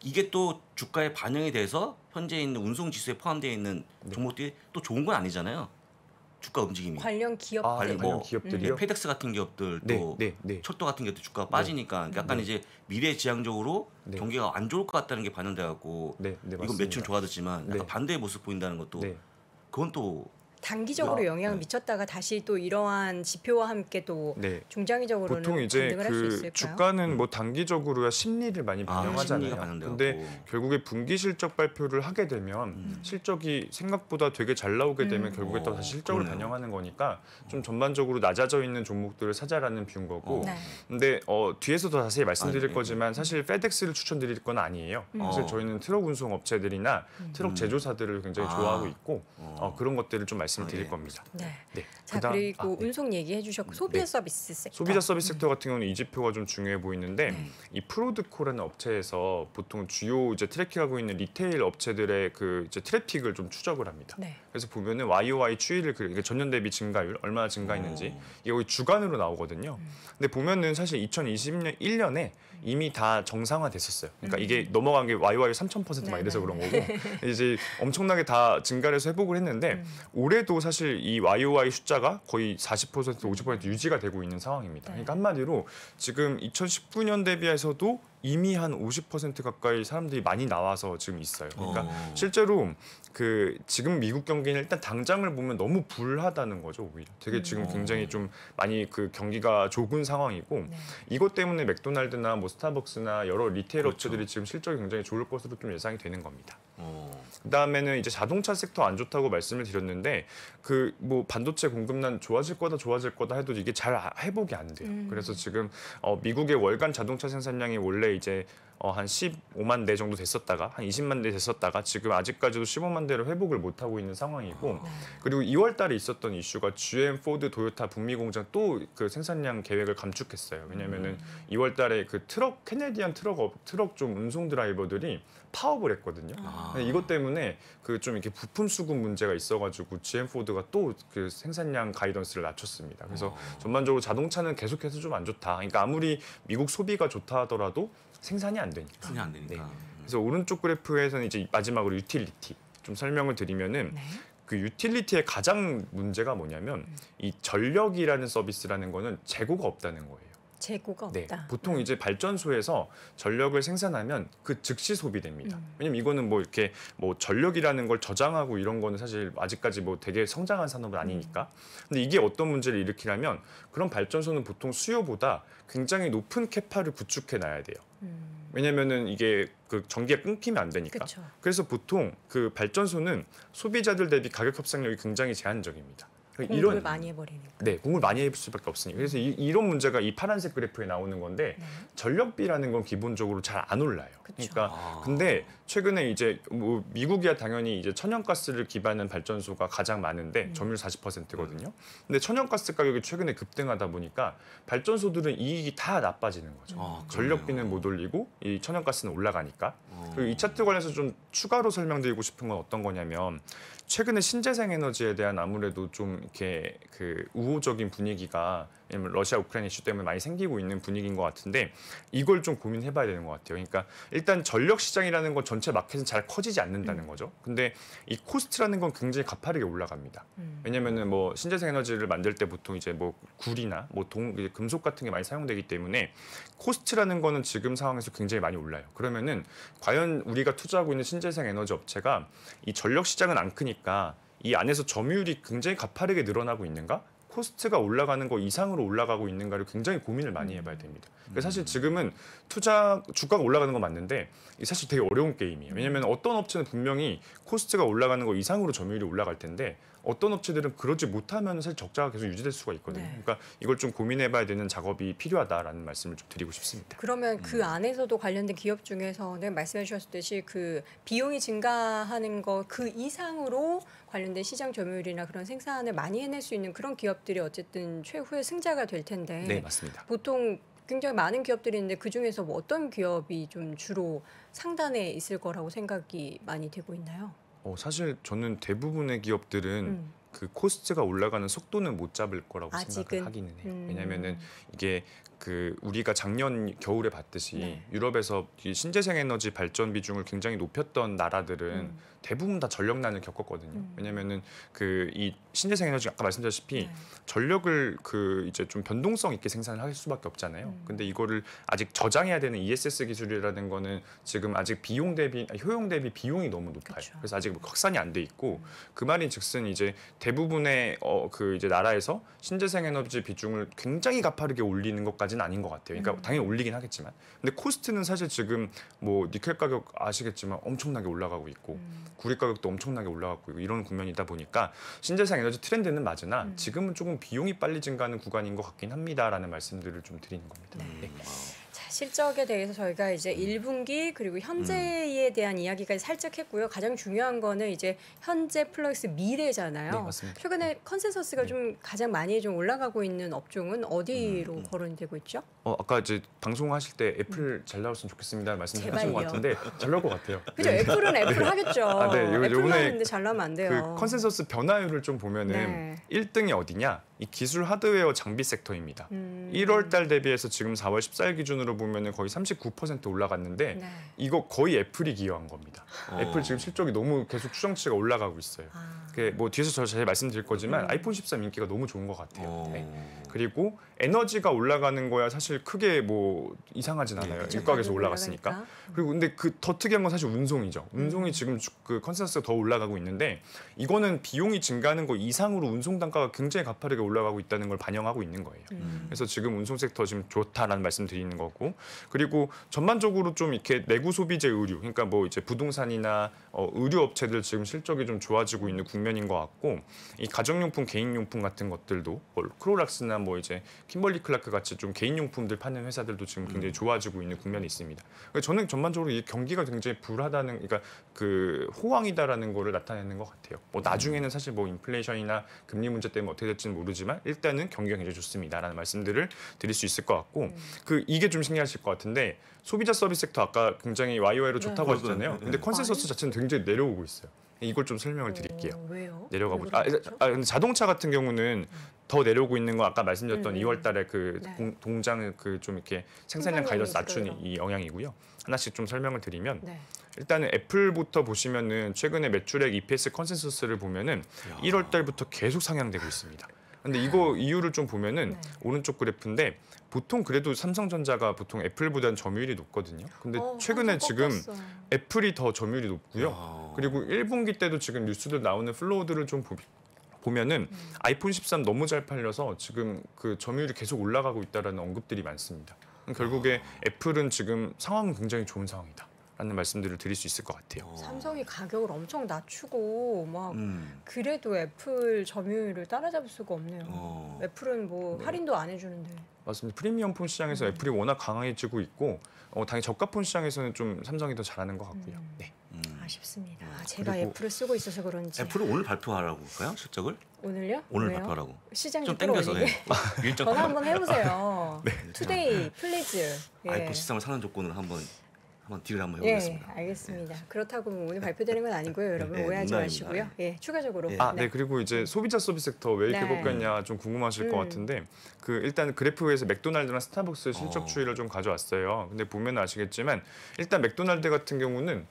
이게 또주가의반영에대해서 현재 있는 운송 지수에 포함되어 있는 네. 종목들이 또 좋은 건 아니잖아요. 주가 움직임이 관련 기업들 아, 아 관련 뭐 기업들이요? 페덱스 같은 기업들 네, 또 네, 네. 철도 네. 같은 기업들 주가 네. 빠지니까 그러니까 약간 네. 이제 미래지향적으로 경기가 안 좋을 것 같다는 게 반영돼 갖고 이건 매출 좋아졌지만 약간 반대의 모습 보인다는 것도 그건 또 단기적으로 영향을 네. 미쳤다가 다시 또 이러한 지표와 함께 또 네. 중장기적으로 보통 이제 그 주가는 뭐 음. 단기적으로야 심리를 많이 아, 반영하잖아요. 아, 근데 결국에 분기 실적 발표를 하게 되면 음. 실적이 생각보다 되게 잘 나오게 되면 음. 결국에 또 다시 실적을 그러요 반영하는 거니까 음. 좀 전반적으로 낮아져 있는 종목들을 사자라는 뷰인 거고. 어. 네. 근데 어, 뒤에서 도 자세히 말씀드릴 아, 예. 거지만 사실 페덱스를 추천드릴 건 아니에요. 음. 사실 어. 저희는 트럭 운송 업체들이나 음. 트럭 제조사들을 굉장히 아. 좋아하고 있고 어, 어. 그런 것들을 좀 말씀. 말씀드릴 을 아, 네. 겁니다. 네. 네. 자 그다음, 그리고 아, 운송 네. 얘기해 주셨고 음, 소비자 네. 서비스 섹터. 소비자 서비스 음. 섹터 같은 경우는 이 지표가 좀 중요해 보이는데 이 프로드코라는 업체에서 보통 주요 이제 트래킹하고 있는 리테일 업체들의 그 이제 트래픽을 좀 추적을 합니다. 그래서 보면은 YOY 추이를 그러니까 전년 대비 증가율 얼마나 증가했는지 이게 주간으로 나오거든요. 음. 근데 보면은 사실 2020년 1년에 이미 다 정상화됐었어요. 그러니까 음. 이게 넘어간 게 YY 3,000% 많이 돼서 그런 거고 이제 엄청나게 다 증가해서 회복을 했는데 음. 올해도 사실 이 YY 숫자가 거의 40% 50% 유지가 되고 있는 상황입니다. 네. 그러니까 한마디로 지금 2019년 대비해서도 이미 한 50% 가까이 사람들이 많이 나와서 지금 있어요. 그러니까 오. 어. 실제로 그 지금 미국 경기는 일단 당장을 보면 너무 불하다는 거죠 오히려 되게 지금 음. 굉장히 좀 많이 그 경기가 좁은 상황이고 네. 이것 때문에 맥도날드나 뭐 스타벅스나 여러 리테일 그렇죠. 업체들이 지금 실적이 굉장히 좋을 것으로 좀 예상이 되는 겁니다. 오. 어. 그다음에는 이제 자동차 섹터 안 좋다고 말씀을 드렸는데 그 뭐 반도체 공급난 좋아질 거다 좋아질 거다 해도 이게 잘 아, 회복이 안 돼요. 음. 그래서 지금 어 미국의 월간 자동차 생산량이 원래 이제 어, 한 15만 대 정도 됐었다가 한 20만 대 됐었다가 지금 아직까지도 15만 대를 회복을 못 하고 있는 상황이고 네. 그리고 2월 달에 있었던 이슈가 GM, 포드, 도요타 북미 공장 또 그 생산량 계획을 감축했어요. 왜냐면은 음. 2월 달에 그 트럭 캐네디안 트럭 트럭 좀 운송 드라이버들이 파업을 했거든요. 아. 이것 때문에 그 좀 이렇게 부품 수급 문제가 있어 가지고 GM, 포드가 또 그 생산량 가이던스를 낮췄습니다. 그래서 아. 전반적으로 자동차는 계속해서 좀 안 좋다. 그러니까 아무리 미국 소비가 좋다 하더라도 생산이 안 되니까. 생산이 안 되니까. 네. 음. 그래서 오른쪽 그래프에서는 이제 마지막으로 유틸리티 좀 설명을 드리면은 네. 그 유틸리티의 가장 문제가 뭐냐면 음. 이 전력이라는 서비스라는 거는 재고가 없다는 거예요. 재고가 네. 없다. 보통 음. 이제 발전소에서 전력을 생산하면 그 즉시 소비됩니다. 음. 왜냐면 이거는 뭐 이렇게 뭐 전력이라는 걸 저장하고 이런 거는 사실 아직까지 뭐 되게 성장한 산업은 아니니까. 음. 근데 이게 어떤 문제를 일으키냐면 그런 발전소는 보통 수요보다 굉장히 높은 캐파를 구축해 놔야 돼요. 음. 왜냐면은 이게 그 전기가 끊기면 안 되니까. 그쵸. 그래서 보통 그 발전소는 소비자들 대비 가격 협상력이 굉장히 제한적입니다. 그러니까 공을 이런, 많이 해버리니까. 네, 공을 많이 해볼 수밖에 없으니까. 그래서 이, 런 문제가 이 파란색 그래프에 나오는 건데 네. 전력비라는 건 기본적으로 잘 안 올라요. 그쵸. 그러니까 아. 근데 최근에 이제 뭐 미국이야 당연히 이제 천연가스를 기반한 발전소가 가장 많은데 음. 점유율 40%거든요. 근데 천연가스 가격이 최근에 급등하다 보니까 발전소들은 이익이 다 나빠지는 거죠. 아, 전력비는 못 올리고 이 천연가스는 올라가니까. 어. 그리고 이 차트 관련해서 좀 추가로 설명드리고 싶은 건 어떤 거냐면 최근에 신재생 에너지에 대한 아무래도 좀 이렇게 그 우호적인 분위기가 음, 러시아 우크라이나 이슈 때문에 많이 생기고 있는 분위기인 것 같은데 이걸 좀 고민해봐야 되는 것 같아요. 그러니까 일단 전력 시장이라는 건 전체 마켓은 잘 커지지 않는다는 음. 거죠. 근데 이 코스트라는 건 굉장히 가파르게 올라갑니다. 음. 왜냐면은 뭐 신재생 에너지를 만들 때 보통 이제 뭐 구리나 뭐 동 금속 같은 게 많이 사용되기 때문에 코스트라는 거는 지금 상황에서 굉장히 많이 올라요. 그러면은 과연 우리가 투자하고 있는 신재생 에너지 업체가 이 전력 시장은 안 크니까 이 안에서 점유율이 굉장히 가파르게 늘어나고 있는가? 코스트가 올라가는 거 이상으로 올라가고 있는가를 굉장히 고민을 많이 음. 해봐야 됩니다. 음. 그러니까 사실 지금은 투자 주가가 올라가는 건 맞는데 사실 되게 어려운 게임이에요. 왜냐하면 어떤 업체는 분명히 코스트가 올라가는 거 이상으로 점유율이 올라갈 텐데 어떤 업체들은 그러지 못하면 사실 적자가 계속 유지될 수가 있거든요. 네. 그러니까 이걸 좀 고민해봐야 되는 작업이 필요하다라는 말씀을 좀 드리고 싶습니다. 그러면 음. 그 안에서도 관련된 기업 중에서는 말씀해 주셨듯이 그 비용이 증가하는 거 그 이상으로 관련된 시장 점유율이나 그런 생산을 많이 해낼 수 있는 그런 기업들이 어쨌든 최후의 승자가 될 텐데. 네, 맞습니다. 보통 굉장히 많은 기업들이 있는데 그 중에서 뭐 어떤 기업이 좀 주로 상단에 있을 거라고 생각이 많이 되고 있나요? 어, 사실 저는 대부분의 기업들은 음. 그 코스트가 올라가는 속도는 못 잡을 거라고 아직은? 생각을 하기는 해요. 음. 왜냐면은 이게 그 우리가 작년 겨울에 봤듯이 네. 유럽에서 신재생 에너지 발전 비중을 굉장히 높였던 나라들은 음. 대부분 다 전력난을 겪었거든요. 음. 왜냐면은 그 이 신재생 에너지 아까 말씀드렸다시피 네. 전력을 그 이제 좀 변동성 있게 생산을 할 수밖에 없잖아요. 음. 근데 이거를 아직 저장해야 되는 ESS 기술이라는 거는 지금 아직 비용 대비 효용 대비 비용이 너무 높아요. 그렇 그래서 아직 뭐 확산이 안 돼 있고 음. 그 말인 즉슨 이제 대부분의 어그 이제 나라에서 신재생 에너지 비중을 굉장히 가파르게 올리는 것까지 수준까지는 아닌 것 같아요. 그러니까 음. 당연히 올리긴 하겠지만. 근데 코스트는 사실 지금 뭐 니켈 가격 아시겠지만 엄청나게 올라가고 있고 음. 구리 가격도 엄청나게 올라가고 있고 이런 국면이다 보니까 신재생 에너지 트렌드는 맞으나 음. 지금은 조금 비용이 빨리 증가하는 구간인 것 같긴 합니다라는 말씀들을 좀 드리는 겁니다. 네. 네. 실적에 대해서 저희가 이제 1분기 음. 그리고 현재에 음. 대한 이야기까지 살짝 했고요. 가장 중요한 거는 이제 현재 플러스 미래잖아요. 네, 맞습니다. 최근에 네. 컨센서스가 네. 좀 가장 많이 좀 올라가고 있는 업종은 어디로 음, 음. 거론되고 있죠? 어, 아까 이제 방송하실 때 애플 잘 나왔으면 좋겠습니다 말씀하신 것 같은데 잘 나올 것 같아요. 그죠? 네. 애플은 네. 애플 네. 하겠죠. 아, 네. 요, 애플만 요번에 근데 잘 나면 안 돼요. 그 컨센서스 변화율을 좀 보면은 네. 1등이 어디냐? 이 기술 하드웨어 장비 섹터입니다. 음. 1월 달 대비해서 지금 4월 14일 기준으로 보면 거의 39% 올라갔는데 네. 이거 거의 애플이 기여한 겁니다. 어. 애플 지금 실적이 너무 계속 추정치가 올라가고 있어요. 아. 그뭐 뒤에서 저 자세히 말씀드릴 거지만 음. 아이폰 13 인기가 너무 좋은 것 같아요. 어. 네. 그리고 에너지가 올라가는 거야 사실 크게 뭐 이상하진 않아요. 그 육각에서 올라갔으니까. 올라가니까. 그리고 근데 그 더 특이한 건 사실 운송이죠. 음. 운송이 지금 그 컨센서스가 더 올라가고 있는데 이거는 비용이 증가하는 거 이상으로 운송 단가가 굉장히 가파르게 올라가고 있다는 걸 반영하고 있는 거예요. 네. 음. 그래서 지금 운송 섹터 지금 좋다라는 말씀 드리는 거고 그리고 전반적으로 좀 이렇게 내구 소비재 의류 그러니까 뭐 이제 부동산이나 어, 의류 업체들 지금 실적이 좀 좋아지고 있는 국면인 것 같고 이 가정용품 개인용품 같은 것들도 뭐 크로락스나 뭐 이제 킴벌리 클라크 같이 좀 개인용품들 파는 회사들도 지금 굉장히 음. 좋아지고 있는 국면이 있습니다. 그러니까 저는 전반적으로 이 경기가 굉장히 불하다는 그러니까 그 호황이다라는 거를 나타내는 것 같아요. 뭐 나중에는 사실 뭐 인플레이션이나 금리 문제 때문에 어떻게 될지는 모르지만 일단은 경기가 굉장히 좋습니다라는 말씀들을 드릴 수 있을 것 같고 음. 그 이게 좀 신기하실 것 같은데 소비자 서비스 섹터 아까 굉장히 YOY로 좋다고 네. 하셨잖아요. 네. 근데 네. 컨센서스 네. 자체는 굉장히 내려오고 있어요. 이걸 좀 설명을 드릴게요. 어, 왜요? 내려가 보자 아, 아 근데 자동차 같은 경우는 음. 더 내려오고 있는 거 아까 말씀드렸던 음, 2월달에 음. 그 네. 공, 동장 그 좀 이렇게 생산량 가이던스 낮춘 이 영향이고요. 하나씩 좀 설명을 드리면 네. 일단은 애플부터 보시면은 최근에 매출액 EPS 컨센서스를 보면은 야. 1월달부터 계속 상향되고 있습니다. 근데 이거 이유를 좀 보면은 네. 오른쪽 그래프인데 보통 그래도 삼성전자가 보통 애플보다는 점유율이 높거든요. 근데 어, 최근에 지금 애플이 더 점유율이 높고요. 야. 그리고 1분기 때도 지금 뉴스들 나오는 플로우들을 좀 보면 보면은 음. 아이폰 13 너무 잘 팔려서 지금 그 점유율이 계속 올라가고 있다라는 언급들이 많습니다. 결국에 아. 애플은 지금 상황은 굉장히 좋은 상황이다. 라는 말씀들을 드릴 수 있을 것 같아요. 어. 삼성이 가격을 엄청 낮추고 막 음. 그래도 애플 점유율을 따라잡을 수가 없네요. 어. 애플은 뭐 네. 할인도 안 해주는데. 맞습니다. 프리미엄 폰 시장에서 음. 애플이 워낙 강해지고 있고 어, 당연히 저가 폰 시장에서는 좀 삼성이 더 잘하는 것 같고요. 음. 네. 음. 아쉽습니다. 음. 제가 애플을 쓰고 있어서 그런지. 애플을 오늘 발표하라고 할까요? 실적을? 오늘요? 오늘 왜요? 발표하라고. 시장 좀 땡겨서 네. 일정 전화 한번 해보세요. 네. 투데이 플리즈. 예. 아이폰 13을 사는 조건을 한번 한번 딜을 한번 예, 해보겠습니다. 예, 알겠습니다. 예. 그렇다고 뭐 오늘 발표되는 건 아니고요, 여러분 예, 오해하지 농담입니다. 마시고요. 네. 예, 추가적으로. 예. 아, 네. 네. 그리고 이제 음. 소비자 서비스 섹터 왜 이렇게 꺾였냐 좀 궁금하실 음. 것 같은데 그 일단 그래프에서 맥도날드랑 스타벅스 어. 실적 어. 추이를 좀 가져왔어요. 근데 보면 아시겠지만 일단 맥도날드 같은 경우는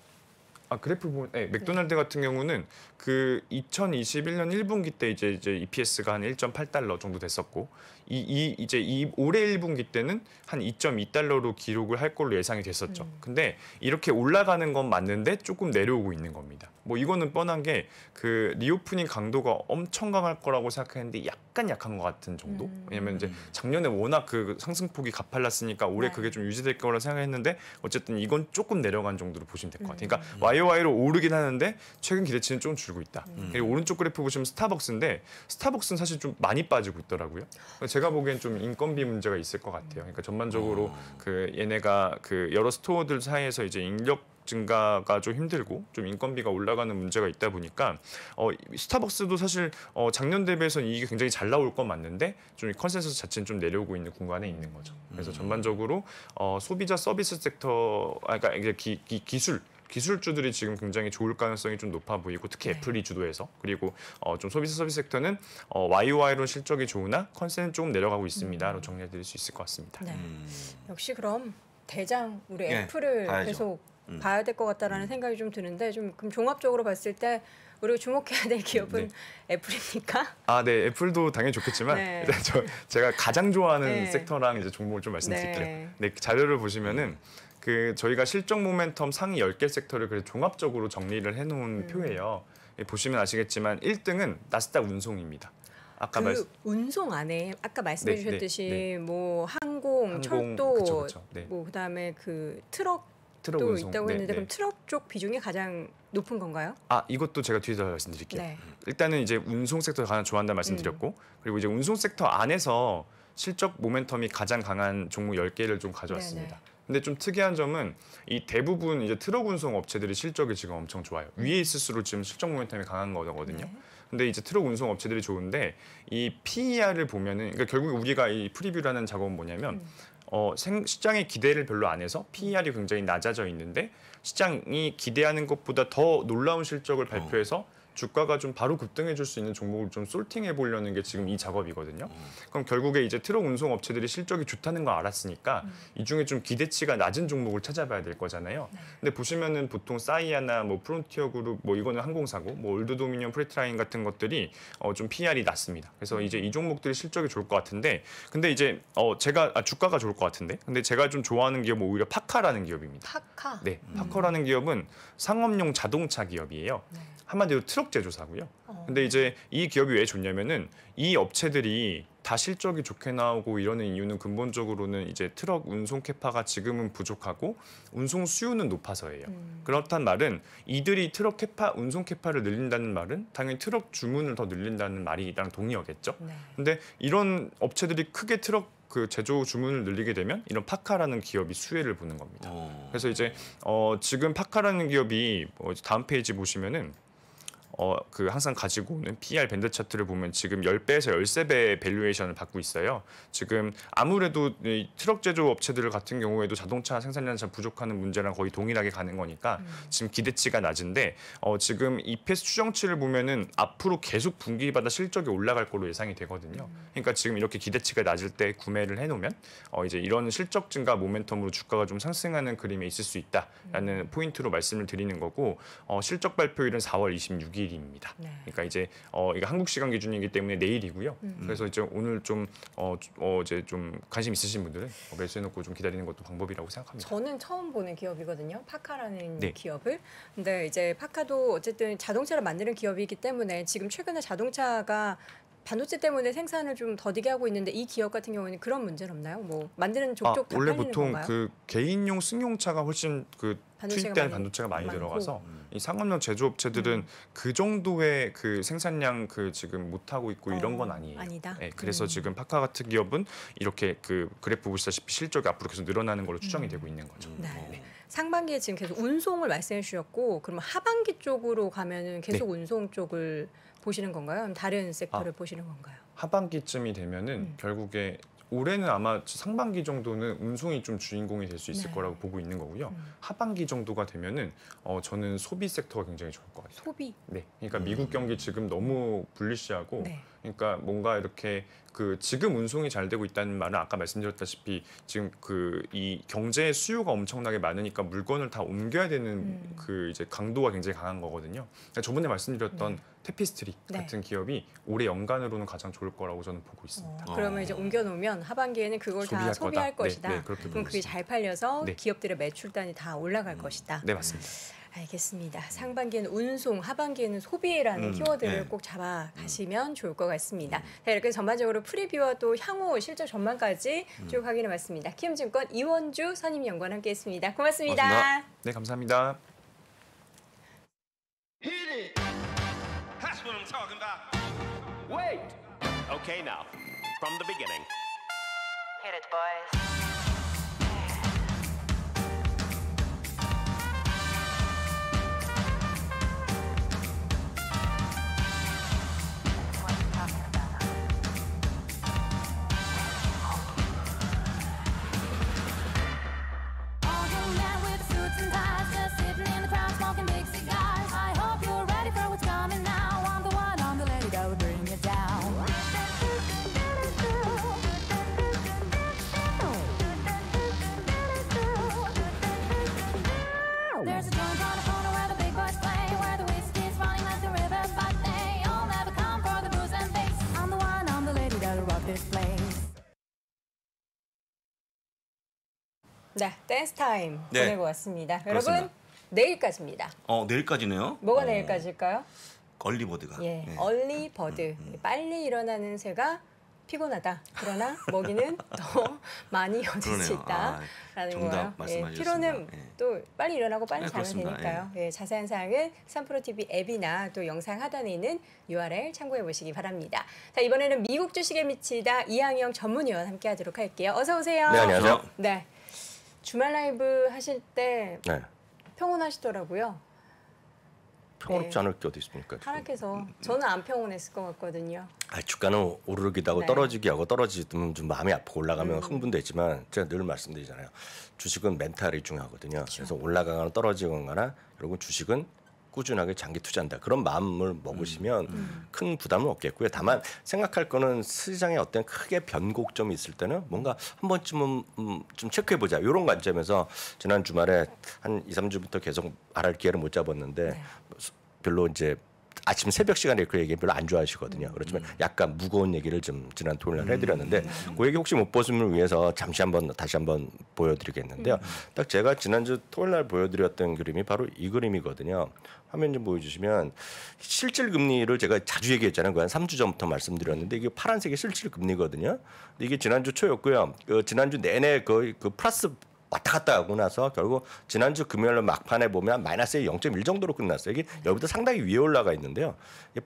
아 그래프 보면 네, 맥도날드 네. 같은 경우는 그 2021년 1분기 때 이제 이제 EPS가 한 1.8달러 정도 됐었고 이, 이 이제 이 올해 1분기 때는 한 2.2달러로 기록을 할 걸로 예상이 됐었죠. 음. 근데 이렇게 올라가는 건 맞는데 조금 내려오고 있는 겁니다. 뭐 이거는 뻔한 게 그 리오프닝 강도가 엄청 강할 거라고 생각했는데 약간 약한 것 같은 정도. 음. 왜냐면 이제 작년에 워낙 그 상승폭이 가팔랐으니까 올해 네. 그게 좀 유지될 거라 생각했는데 어쨌든 이건 조금 내려간 정도로 보시면 될 것 같아요. 그러니까 음. YOY로 오르긴 하는데 최근 기대치는 좀 줄고 있다. 음. 그리고 오른쪽 그래프 보시면 스타벅스인데 스타벅스는 사실 좀 많이 빠지고 있더라고요. 제가 보기엔 좀 인건비 문제가 있을 것 같아요. 그러니까 전반적으로 어. 그 얘네가 그 여러 스토어들 사이에서 이제 인력 증가가 좀 힘들고 좀 인건비가 올라가는 문제가 있다 보니까 어, 스타벅스도 사실 어, 작년 대비해서 이익 굉장히 잘 나올 건 맞는데 좀 컨센서스 자체는 좀 내려오고 있는 공간에 있는 거죠. 그래서 음. 전반적으로 어, 소비자 서비스 섹터, 아 그러니까 기, 기, 기술 기술주들이 지금 굉장히 좋을 가능성이 좀 높아 보이고 특히 네. 애플이 주도해서 그리고 어, 좀 소비자 서비스 섹터는 어, YOY로 실적이 좋으나 컨센은 조금 내려가고 있습니다로 음. 정리해드릴 수 있을 것 같습니다. 네. 음. 역시 그럼 대장 우리 예, 애플을 네, 계속 음. 봐야 될 것 같다라는 음. 생각이 좀 드는데 좀 그럼 종합적으로 봤을 때 우리가 주목해야 될 음, 기업은 네. 애플입니까? 아, 네. 애플도 당연히 좋겠지만 네. 일단 저 제가 가장 좋아하는 네. 섹터랑 이제 종목을 좀 말씀드릴게요. 네. 네 자료를 보시면은 음. 그 저희가 실적 모멘텀 상위 10개 섹터를 그래 종합적으로 정리를 해놓은 음. 표예요. 예, 보시면 아시겠지만 1등은 나스닥 운송입니다. 아까 그 말... 운송 안에 아까 말씀해 네, 네, 주셨듯이 네, 네, 뭐 항공, 항공 철도 그쵸, 그쵸. 네. 뭐 그다음에 그 트럭 도 운송. 있다고 했는데 그럼 트럭 쪽 비중이 가장 높은 건가요? 아 이것도 제가 뒤에서 말씀드릴게요. 음. 일단은 이제 운송 섹터 가장 좋아한다 말씀드렸고 음. 그리고 이제 운송 섹터 안에서 실적 모멘텀이 가장 강한 종목 10개를 좀 가져왔습니다. 네네. 근데 좀 특이한 점은 이 대부분 이제 트럭 운송 업체들이 실적이 지금 엄청 좋아요. 음. 위에 있을수록 지금 실적 모멘텀이 강한 거거든요. 네. 근데 이제 트럭 운송 업체들이 좋은데 이 PER을 보면은 그러니까 결국 우리가 이 프리뷰라는 작업은 뭐냐면 음. 어, 시장의 기대를 별로 안 해서 PER이 음. 굉장히 낮아져 있는데 시장이 기대하는 것보다 더 놀라운 실적을 발표해서 어. 주가가 좀 바로 급등해 줄 수 있는 종목을 좀 솔팅해 보려는 게 지금 이 작업이거든요. 음. 그럼 결국에 이제 트럭 운송 업체들이 실적이 좋다는 걸 알았으니까 음. 이 중에 좀 기대치가 낮은 종목을 찾아봐야 될 거잖아요. 네. 근데 보시면은 보통 사이아나 뭐 프론티어 그룹 뭐 이거는 항공사고 뭐 올드 도미니언 프레트라인 같은 것들이 어좀 PR이 낮습니다. 그래서 음. 이제 이 종목들이 실적이 좋을 것 같은데 근데 이제 어 제가 아 주가가 좋을 것 같은데 근데 제가 좀 좋아하는 기업은 오히려 파카라는 기업입니다. 파카. 네. 음. 파카라는 음. 기업은 상업용 자동차 기업이에요. 네. 한마디로 트럭 제조사고요. 어. 근데 이제 이 기업이 왜 좋냐면은 이 업체들이 다 실적이 좋게 나오고 이러는 이유는 근본적으로는 이제 트럭 운송 캐파가 지금은 부족하고 운송 수요는 높아서예요. 음. 그렇단 말은 이들이 트럭 캐파, 운송 캐파를 늘린다는 말은 당연히 트럭 주문을 더 늘린다는 말이랑 동의하겠죠 네. 근데 이런 업체들이 크게 트럭 그 제조 주문을 늘리게 되면 이런 파카라는 기업이 수혜를 보는 겁니다. 오. 어. 그래서 이제 어 지금 파카라는 기업이 뭐 다음 페이지 보시면은 어, 그 항상 가지고 오는 PR 밴드 차트를 보면 지금 10배에서 13배의 밸류에이션을 받고 있어요. 지금 아무래도 트럭 제조 업체들 같은 경우에도 자동차 생산량이 잘 부족하는 문제랑 거의 동일하게 가는 거니까 음. 지금 기대치가 낮은데 어, 지금 EPS 추정치를 보면은 앞으로 계속 분기마다 실적이 올라갈 걸로 예상이 되거든요. 음. 그러니까 지금 이렇게 기대치가 낮을 때 구매를 해놓으면 어, 이제 이런 실적 증가 모멘텀으로 주가가 좀 상승하는 그림에 있을 수 있다라는 음. 포인트로 말씀을 드리는 거고 어, 실적 발표일은 4월 26일 내일입니다. 네. 그러니까 이제 어 이거 한국 시간 기준이기 때문에 내일이고요. 음. 음. 그래서 이제 오늘 좀어 어, 이제 좀 관심 있으신 분들은 매수해 놓고 좀 기다리는 것도 방법이라고 생각합니다. 저는 처음 보는 기업이거든요. 파카라는 네. 기업을. 근데 이제 파카도 어쨌든 자동차를 만드는 기업이기 때문에 지금 최근에 자동차가 반도체 때문에 생산을 좀 더디게 하고 있는데 이 기업 같은 경우에는 그런 문제는 없나요? 뭐 만드는 아, 족족 아, 다 원래 보통 건가요? 그 개인용 승용차가 훨씬 그 투입된 반도체가 많이 들어가서 음. 이 상업용 제조업체들은 음. 그 정도의 그 생산량 그 지금 못 하고 있고 어, 이런 건 아니에요. 아니다. 네, 그래서 음. 지금 파카 같은 기업은 이렇게 그 그래프 보시다시피 실적이 앞으로 계속 늘어나는 걸로 추정이 음. 되고 있는 거죠. 네. 네. 상반기에 지금 계속 운송을 말씀해 주셨고 그러면 하반기 쪽으로 가면은 계속 네. 운송 쪽을 보시는 건가요? 다른 섹터를 아, 보시는 건가요? 하반기쯤이 되면은 음. 결국에 올해는 아마 상반기 정도는 운송이 좀 주인공이 될 수 있을 네. 거라고 보고 있는 거고요. 음. 하반기 정도가 되면은 어, 저는 소비 섹터가 굉장히 좋을 것 같아요. 소비. 네, 그러니까 미국 음. 경기 지금 너무 불리시하고. 네. 그러니까 뭔가 이렇게 그 지금 운송이 잘 되고 있다는 말은 아까 말씀드렸다시피 지금 그 이경제 수요가 엄청나게 많으니까 물건을 다 옮겨야 되는 음. 그 이제 강도가 굉장히 강한 거거든요. 그러니까 저번에 말씀드렸던 음. 테피스트리 네. 같은 기업이 올해 연간으로는 가장 좋을 거라고 저는 보고 있습니다. 어, 그러면 이제 옮겨놓으면 하반기에는 그걸 다 소비할 거다. 네, 것이다. 네, 네, 그럼 그게 잘 팔려서 네. 기업들의 매출단이 다 올라갈 음. 것이다. 네 맞습니다. 알겠습니다. 상반기에는 운송, 하반기에는 소비라는 음, 키워드를 네. 꼭 잡아 가시면 음. 좋을 것 같습니다. 자, 이렇게 전반적으로 프리뷰와 또 향후 실적 전망까지 음. 쭉 확인해 봤습니다. 키움증권 이원주 선임 연구원 함께 했습니다. 고맙습니다. 고맙습니다. 네, 감사합니다. Wait. Okay now. From the beginning. Hit it, boys. just sitting in the crowd smoking big cigars. 네, 댄스 타임 네. 보내고 왔습니다. 그렇습니다. 여러분 내일까지입니다. 어, 내일까지네요. 뭐가 어. 내일까지일까요? 얼리버드가. 예, 네. 얼리버드. 음, 음, 음. 빨리 일어나는 새가 피곤하다. 그러나 먹이는 더 많이 얻을 수 있다라는 아, 거예요. 예, 피로는 예. 또 빨리 일어나고 빨리 네, 자면 그 되니까요. 예. 예, 자세한 사항은 삼프로 TV 앱이나 또 영상 하단에 있는 URL 참고해 보시기 바랍니다. 자 이번에는 미국 주식에 미치다 이항영 전문위원 함께하도록 할게요. 어서 오세요. 네 안녕하세요. 네. 주말 라이브 하실 때 네. 평온하시더라고요. 평온롭지 네. 않을 게 어디 있습니까? 하락해서 음, 음. 저는 안 평온했을 것 같거든요. 아, 주가는 오르기도 하고 네. 떨어지기 하고 떨어지면 좀 마음이 아프고 올라가면 음. 흥분되지만 제가 늘 말씀드리잖아요. 주식은 멘탈이 중요하거든요. 그렇죠. 그래서 올라가거나 떨어지거나 여러분 주식은 꾸준하게 장기 투자한다 그런 마음을 먹으시면 음. 음. 큰 부담은 없겠고요. 다만 생각할 거는 시장에 어떤 크게 변곡점이 있을 때는 뭔가 한 번쯤은 음, 좀 체크해 보자 이런 관점에서 지난 주말에 한 2, 3주부터 계속 알할 기회를 못 잡았는데 네. 별로 이제 아침 새벽 시간에 그 얘기 별로 안 좋아하시거든요. 그렇지만 음. 약간 무거운 얘기를 좀 지난 토요일 날 음. 해드렸는데 그 얘기 혹시 못 보신 분을 위해서 잠시 한번 다시 한번 보여드리겠는데요. 음. 딱 제가 지난주 토요일 날 보여드렸던 그림이 바로 이 그림이거든요. 화면 좀 보여주시면 실질 금리를 제가 자주 얘기했잖아요. 그한 3주 전부터 말씀드렸는데 이게 파란색이 실질 금리거든요. 이게 지난주 초였고요. 그 지난주 내내 거의 그 플러스 왔다 갔다 하고 나서 결국 지난주 금요일 막판에 보면 마이너스 0.1 정도로 끝났어요. 이게 여기보 상당히 위에 올라가 있는데요.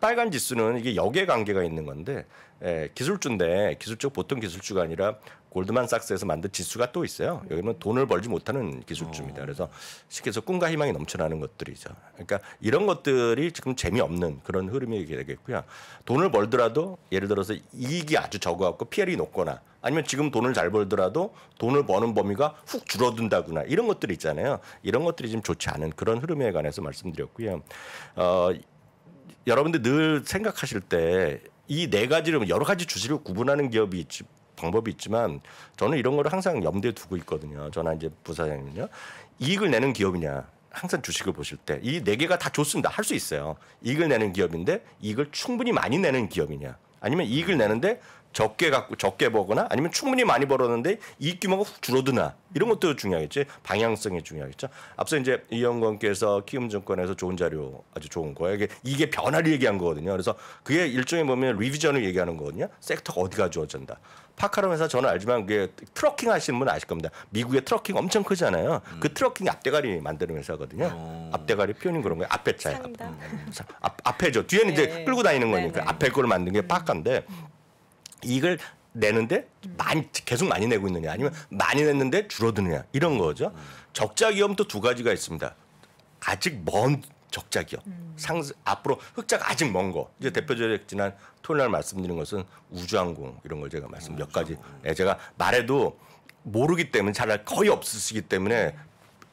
빨간 지수는 이게 역의 관계가 있는 건데 예, 기술주인데 기술주 보통 기술주가 아니라 골드만삭스에서 만든 지수가 또 있어요. 여기는 돈을 벌지 못하는 기술주입니다. 어. 그래서 쉽게 해서 꿈과 희망이 넘쳐나는 것들이죠. 그러니까 이런 것들이 지금 재미없는 그런 흐름이 되겠고요. 돈을 벌더라도 예를 들어서 이익이 아주 적어갖고 PR이 높거나 아니면 지금 돈을 잘 벌더라도 돈을 버는 범위가 훅 줄어든다거나 이런 것들이 있잖아요. 이런 것들이 지금 좋지 않은 그런 흐름에 관해서 말씀드렸고요. 어, 여러분들 늘 생각하실 때 이네 가지를 뭐 여러 가지 주식을 구분하는 기업이 있지, 방법이 있지만 저는 이런 거를 항상 염두에 두고 있거든요. 저는 이제 부사장님은요. 이익을 내는 기업이냐 항상 주식을 보실 때 이 네 개가 다 좋습니다. 할 수 있어요. 이익을 내는 기업인데 이익을 충분히 많이 내는 기업이냐 아니면 이익을 내는데 적게 갖고 적게 버거나 아니면 충분히 많이 벌었는데 이익 규모가 훅 줄어드나 이런 것도 중요하겠지 방향성이 중요하겠죠 앞서 이제 이영권께서 키움증권에서 좋은 자료 아주 좋은 거예요 이게 이게 변화를 얘기한 거거든요 그래서 그게 일종의 보면 리비전을 얘기하는 거거든요 섹터가 어디가 주어진다 파카롬 에서 저는 알지만 그게 트럭킹 하시는 분 아실 겁니다 미국의 트럭킹 엄청 크잖아요 그 음. 트럭킹 앞대가리 만드는 회사거든요 어. 앞대가리 표현이 그런 거예요 앞에 차에 음. 음. 앞, 앞, 앞에죠 뒤에는 네. 이제 끌고 다니는 거니까 네, 네. 앞에 걸 만든 게 파카인데 음. 이익을 내는데 많이 계속 많이 내고 있느냐 아니면 많이 냈는데 줄어드느냐 이런 거죠. 적자 기업도 두 가지가 있습니다. 아직 먼 적자 기업. 음. 상 앞으로 흑자가 아직 먼 거. 이제 대표적 지난 토요일 날 말씀드린 것은 우주항공 이런 걸 제가 말씀 몇 가지 예, 제가 말해도 모르기 때문에 잘 거의 없으시기 때문에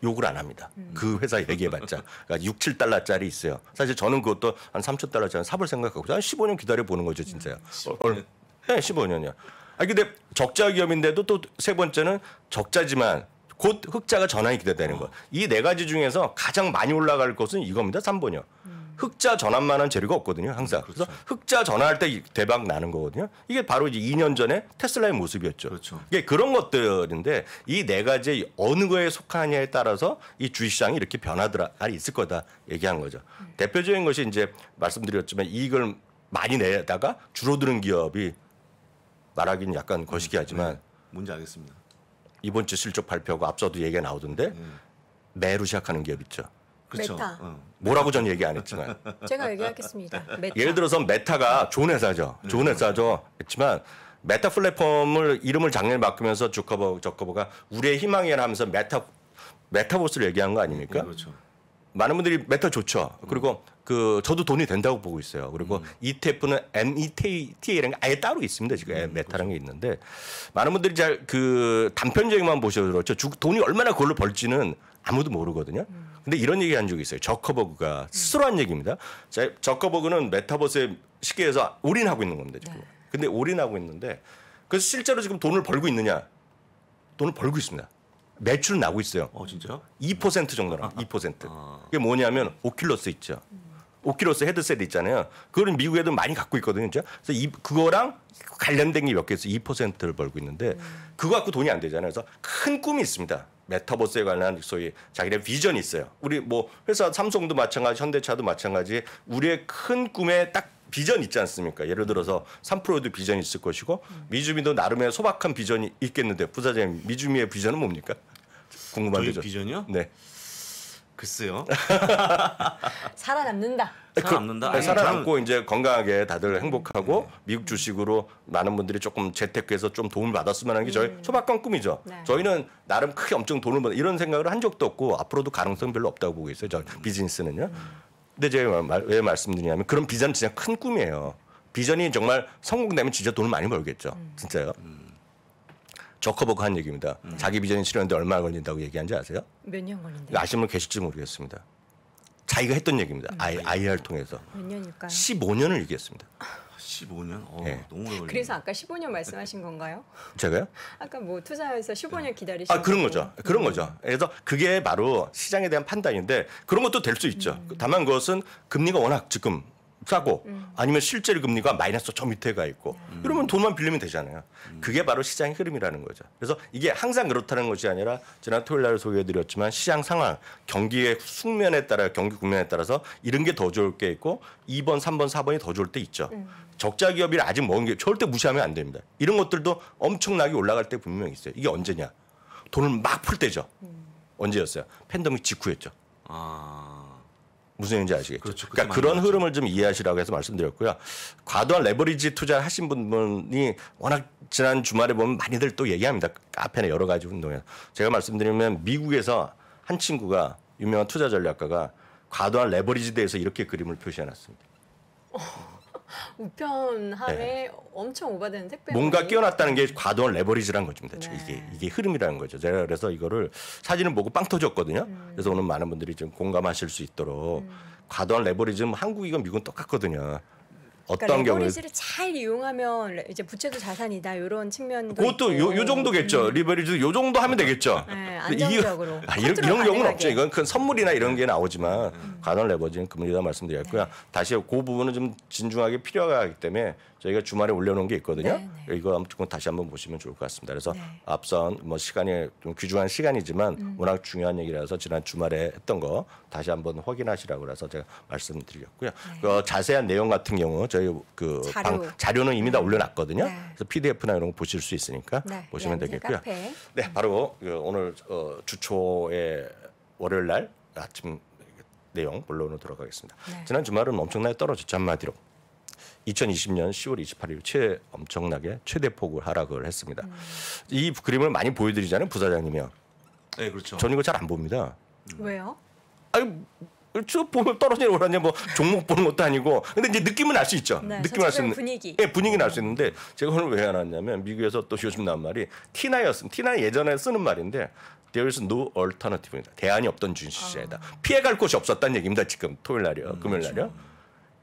욕을 안 합니다. 음. 그 회사 얘기해봤자 그러니까 6, 7달러짜리 있어요. 사실 저는 그것도 한 3천 달러짜리 사볼 생각하고 한 15년 기다려 보는 거죠, 진짜요. 음. 네, 예, 15년이요. 아 근데 적자 기업인데도 또 세 번째는 적자지만 곧 흑자가 전환이 기대되는 것. 이 네 가지 중에서 가장 많이 올라갈 것은 이겁니다. 3번이요. 음. 흑자 전환만한 재료가 없거든요. 항상. 그래서 그렇죠. 흑자 전환할 때 대박 나는 거거든요. 이게 바로 이제 2년 전에 테슬라의 모습이었죠. 그렇죠. 이게 그런 것들인데 이 네 가지 어느 거에 속하냐에 따라서 이 주시장이 식 이렇게 변화들이 있을 거다 얘기한 거죠. 음. 대표적인 것이 이제 말씀드렸지만 이익을 많이 내다가 줄어드는 기업이 말하기는 약간 거시기하지만 음, 네. 뭔지 알겠습니다. 이번 주 실적 발표가 앞서도 얘기가 나오던데 네. 매로 시작하는 기업 있죠. 그렇죠. 메타. 어. 뭐라고 전 얘기 안 했지만 제가 얘기하겠습니다. 메타. 예를 들어서 메타가 좋은 회사죠. 네. 좋은 회사죠. 했지만 메타 플랫폼을 이름을 작년에 바꾸면서 주커버 저커버가 우리의 희망이라 면서 메타 메타버스를 얘기한 거 아닙니까? 네, 그렇죠. 많은 분들이 메타 좋죠. 그리고 그 저도 돈이 된다고 보고 있어요. 그리고 음. ETF는 META라는 게 아예 따로 있습니다. 지금 예, 음, 메타라는 그렇죠. 게 있는데 많은 분들이 잘 그 단편적인만 보셔도 그렇죠. 돈이 얼마나 그걸로 벌지는 아무도 모르거든요. 음. 근데 이런 얘기 한 적이 있어요. 저커버그가 스스로 음. 한 얘기입니다. 자, 저커버그는 메타버스에 쉽게 해서 올인하고 있는 겁니다. 지금. 네. 근데 올인하고 있는데 그래서 실제로 지금 돈을 벌고 있느냐? 돈을 벌고 있습니다. 매출은 나고 있어요. 어, 진짜요? 2% 정도 나. 2%. 그게 뭐냐면 오큘러스 있죠. 오큘러스 헤드셋 있잖아요. 그거는 미국에도 많이 갖고 있거든요. 그렇죠? 그래서 이, 그거랑 관련된 게 몇 개 있어요. 2%를 벌고 있는데 그거 갖고 돈이 안 되잖아요. 그래서 큰 꿈이 있습니다. 메타버스에 관한 소위 자기네 비전이 있어요. 우리 뭐 회사 삼성도 마찬가지, 현대차도 마찬가지. 우리의 큰 꿈에 딱 비전 있지 않습니까? 예를 들어서 3%에도 비전이 있을 것이고 미주미도 나름의 소박한 비전이 있겠는데 부사장님 미주미의 비전은 뭡니까? 궁금한데 저 비전이요? 네. 글쎄요. 살아남는다. 그, 살아남는다. 아 살아남고 이제 건강하게 다들 행복하고 네. 미국 주식으로 많은 분들이 조금 재테크해서 좀 도움을 받았으면 하는 게 저희 음. 소박한 꿈이죠. 네. 저희는 나름 크게 엄청 돈을 버 이런 생각을 한 적도 없고 앞으로도 가능성 별로 없다고 보고 있어요. 저 음. 비즈니스는요. 음. 근데 제가 말, 왜 말씀드리냐면 그런 비전은 진짜 큰 꿈이에요. 비전이 정말 성공되면 진짜 돈을 많이 벌겠죠. 음. 진짜요. 음. 저커버그 한 얘기입니다. 음. 자기 비전이 실현하는데 얼마 걸린다고 얘기한지 아세요? 몇 년 걸린대요? 아시면 계실지 모르겠습니다. 자기가 했던 얘기입니다. 음. IR 통해서. 몇 년일까요? 15년을 얘기했습니다. 15년? 어, 네. 너무 오래 그래서 아까 15년 말씀하신 건가요? 제가요? 아까 뭐 투자해서 15년 기다리시고 아 그런 거죠. 그런 거죠. 그래서 그게 바로 시장에 대한 판단인데 그런 것도 될 수 있죠. 음. 다만 그것은 금리가 워낙 지금 싸고 음. 아니면 실제로 금리가 마이너스 저 밑에 가 있고 음. 이러면 돈만 빌리면 되잖아요. 음. 그게 바로 시장의 흐름이라는 거죠. 그래서 이게 항상 그렇다는 것이 아니라 지난 토요일 날 소개해드렸지만 시장 상황, 경기의 숙면에 따라 경기 국면에 따라서 이런 게 더 좋을 게 있고 2번, 3번, 4번이 더 좋을 때 있죠. 음. 적자 기업이 아직 먼게 절대 무시하면 안 됩니다. 이런 것들도 엄청나게 올라갈 때 분명히 있어요. 이게 언제냐? 돈을 막 풀 때죠. 음. 언제였어요? 팬덤이 직후였죠. 아... 무슨 얘기인지 아시겠죠. 그렇죠. 그러니까 그런 하죠. 흐름을 좀 이해하시라고 해서 말씀드렸고요. 과도한 레버리지 투자 하신 분이 워낙 지난 주말에 보면 많이들 또 얘기합니다. 카페나 여러 가지 운동에 제가 말씀드리면 미국에서 한 친구가 유명한 투자 전략가가 과도한 레버리지 대해서 이렇게 그림을 표시해놨습니다. 어. 우편함에 네. 엄청 오가되는 택배 뭔가 끼어났다는게 과도한 레버리지란 거죠. 대충 그러니까 네. 이게 이게 흐름이라는 거죠. 제가 그래서 이거를 사진을 보고 빵 터졌거든요. 음. 그래서 오늘 많은 분들이 좀 공감하실 수 있도록 음. 과도한 레버리즘 한국이건 미국은 똑같거든요. 그러니까 어떤 그러니까 경우를 잘 이용하면 이제 부채도 자산이다 이런 측면도 그것도 요, 요 정도겠죠 음. 리버리지 요 정도 하면 되겠죠. 네, 안정적으로. 이, 아, 이런, 이런 경우는 없죠. 이건 큰 선물이나 이런 게 나오지만 음. 가난 음. 레버지는 금리다 말씀드렸고요. 네. 다시 그 부분은 좀 진중하게 필요하기 때문에 저희가 주말에 올려놓은 게 있거든요. 네, 네. 이거 조금 다시 한번 보시면 좋을 것 같습니다. 그래서 네. 앞선 뭐 시간이 좀 귀중한 시간이지만 음. 워낙 중요한 얘기라서 지난 주말에 했던 거 다시 한번 확인하시라고 그래서 제가 말씀드렸고요. 네. 그 자세한 내용 같은 경우 저희 그 자료. 방, 자료는 이미 다 올려놨거든요. 네. 그래서 PDF나 이런 거 보실 수 있으니까 네. 네 보시면 되겠고요. 카페. 네, 바로 그 오늘 어, 주초의 월요일 날 아침 내용 본론으로 들어가겠습니다. 네. 지난 주말은 엄청나게 떨어졌죠 한마디로. 2020년 10월 28일 최 엄청나게 최대 폭을 하락을 했습니다. 음. 이 그림을 많이 보여드리잖아요 부사장님이요. 네, 그렇죠. 저는 이거 잘 안 봅니다. 음. 왜요? 아니 쭉 보면 떨어지는 오라냐 뭐 종목 보는 것도 아니고 근데 이제 느낌은 알 수 있죠. 네, 느낌은 알수 있는 분위기. 예, 분위기는 알수 있는데 제가 오늘 왜 안 왔냐면 미국에서 또 요즘 나온 말이 티나였음. 티나 예전에 쓰는 말인데 There is no alternative입니다. 대안이 없던 주식시장이다. 아. 피해갈 곳이 없었다는 얘기입니다. 지금 토요일 날이요, 음, 금요일 그렇죠. 날이요.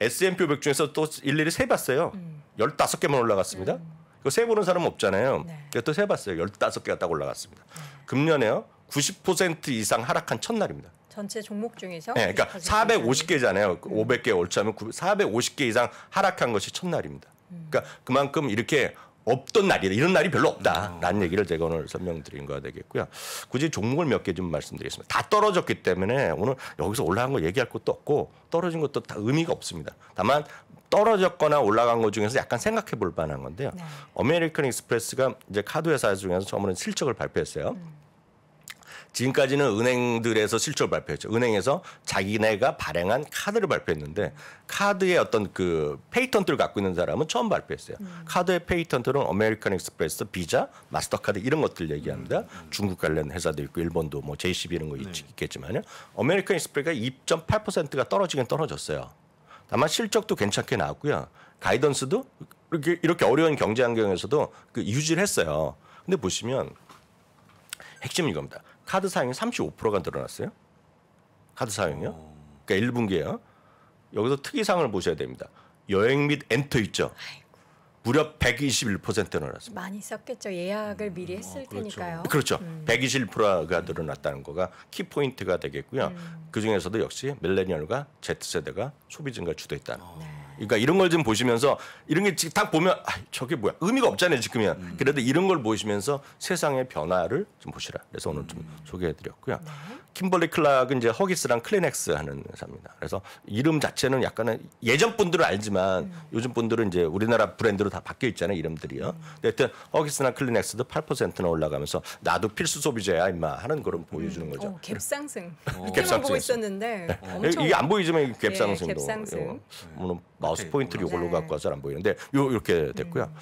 S&P 500 중에서 또 일일이 세봤어요. 음. 15개만 올라갔습니다. 음. 이거 세보는 사람 없잖아요. 네. 또 세봤어요. 15개가 딱 올라갔습니다. 네. 금년에요. 90% 이상 하락한 첫날입니다. 전체 종목 중에서 네, 그러니까 450개잖아요. 500개 올차면 450개 이상 하락한 것이 첫날입니다. 음. 그러니까 그만큼 이렇게 없던 날이다. 이런 날이 별로 없다라는 어. 얘기를 제가 오늘 설명드린 거가 되겠고요. 굳이 종목을 몇 개 좀 말씀드리겠습니다. 다 떨어졌기 때문에 오늘 여기서 올라간 거 얘기할 것도 없고 떨어진 것도 다 의미가 없습니다. 다만 떨어졌거나 올라간 것 중에서 약간 생각해 볼 만한 건데요. 네. 어메리칸 익스프레스가 이제 카드 회사 중에서 처음으로 실적을 발표했어요. 음. 지금까지는 은행들에서 실적을 발표했죠. 은행에서 자기네가 발행한 카드를 발표했는데 카드의 어떤 그 페이턴트를 갖고 있는 사람은 처음 발표했어요. 음. 카드의 페이턴트는 아메리칸 익스프레스 비자, 마스터카드 이런 것들 얘기합니다. 음. 중국 관련 회사도 있고 일본도 뭐 JCB 이런 거 네. 있겠지만요. 아메리칸 익스프레스가 2.8%가 떨어지긴 떨어졌어요. 다만 실적도 괜찮게 나왔고요. 가이던스도 이렇게, 이렇게 어려운 경제 환경에서도 그 유지를 했어요. 근데 보시면 핵심은 이겁니다. 카드 사용이 35%가 늘어났어요. 카드 사용이요. 그러니까 1분기에요. 여기서 특이사항을 보셔야 됩니다. 여행 및 엔터 있죠. 무려 121% 늘어났습니다. 많이 썼겠죠. 예약을 미리 음, 아, 했을 어, 그렇죠. 테니까요. 그렇죠. 음. 121%가 늘어났다는 거가 키포인트가 되겠고요. 음. 그중에서도 역시 밀레니얼과 Z세대가 소비 증가 주도했다는 어. 네. 그러니까 이런 걸 좀 보시면서 이런 게 딱 보면 아, 저게 뭐야 의미가 없잖아요 지금은 음. 그래도 이런 걸 보시면서 세상의 변화를 좀 보시라. 그래서 오늘 좀 음. 소개해드렸고요. 네. 킴벌리 클락은 이제 허기스랑 클리넥스 하는 회사입니다. 그래서 이름 자체는 약간은 예전 분들은 알지만 음. 요즘 분들은 이제 우리나라 브랜드로 다 바뀌어 있잖아요 이름들이요. 음. 하여튼 허기스나 클리넥스도 8%나 올라가면서 나도 필수 소비자야 임마 하는 걸 음. 보여주는 거죠. 어, 갭상승. 갭상승 어. 보고 있었는데 네. 이게 안 보이지만 예, 갭상승도. 예, 갭상승. 마우스 네. 포인트를 네. 이걸로 갖고 와서 안 보이는데 요 이렇게 됐고요. 음.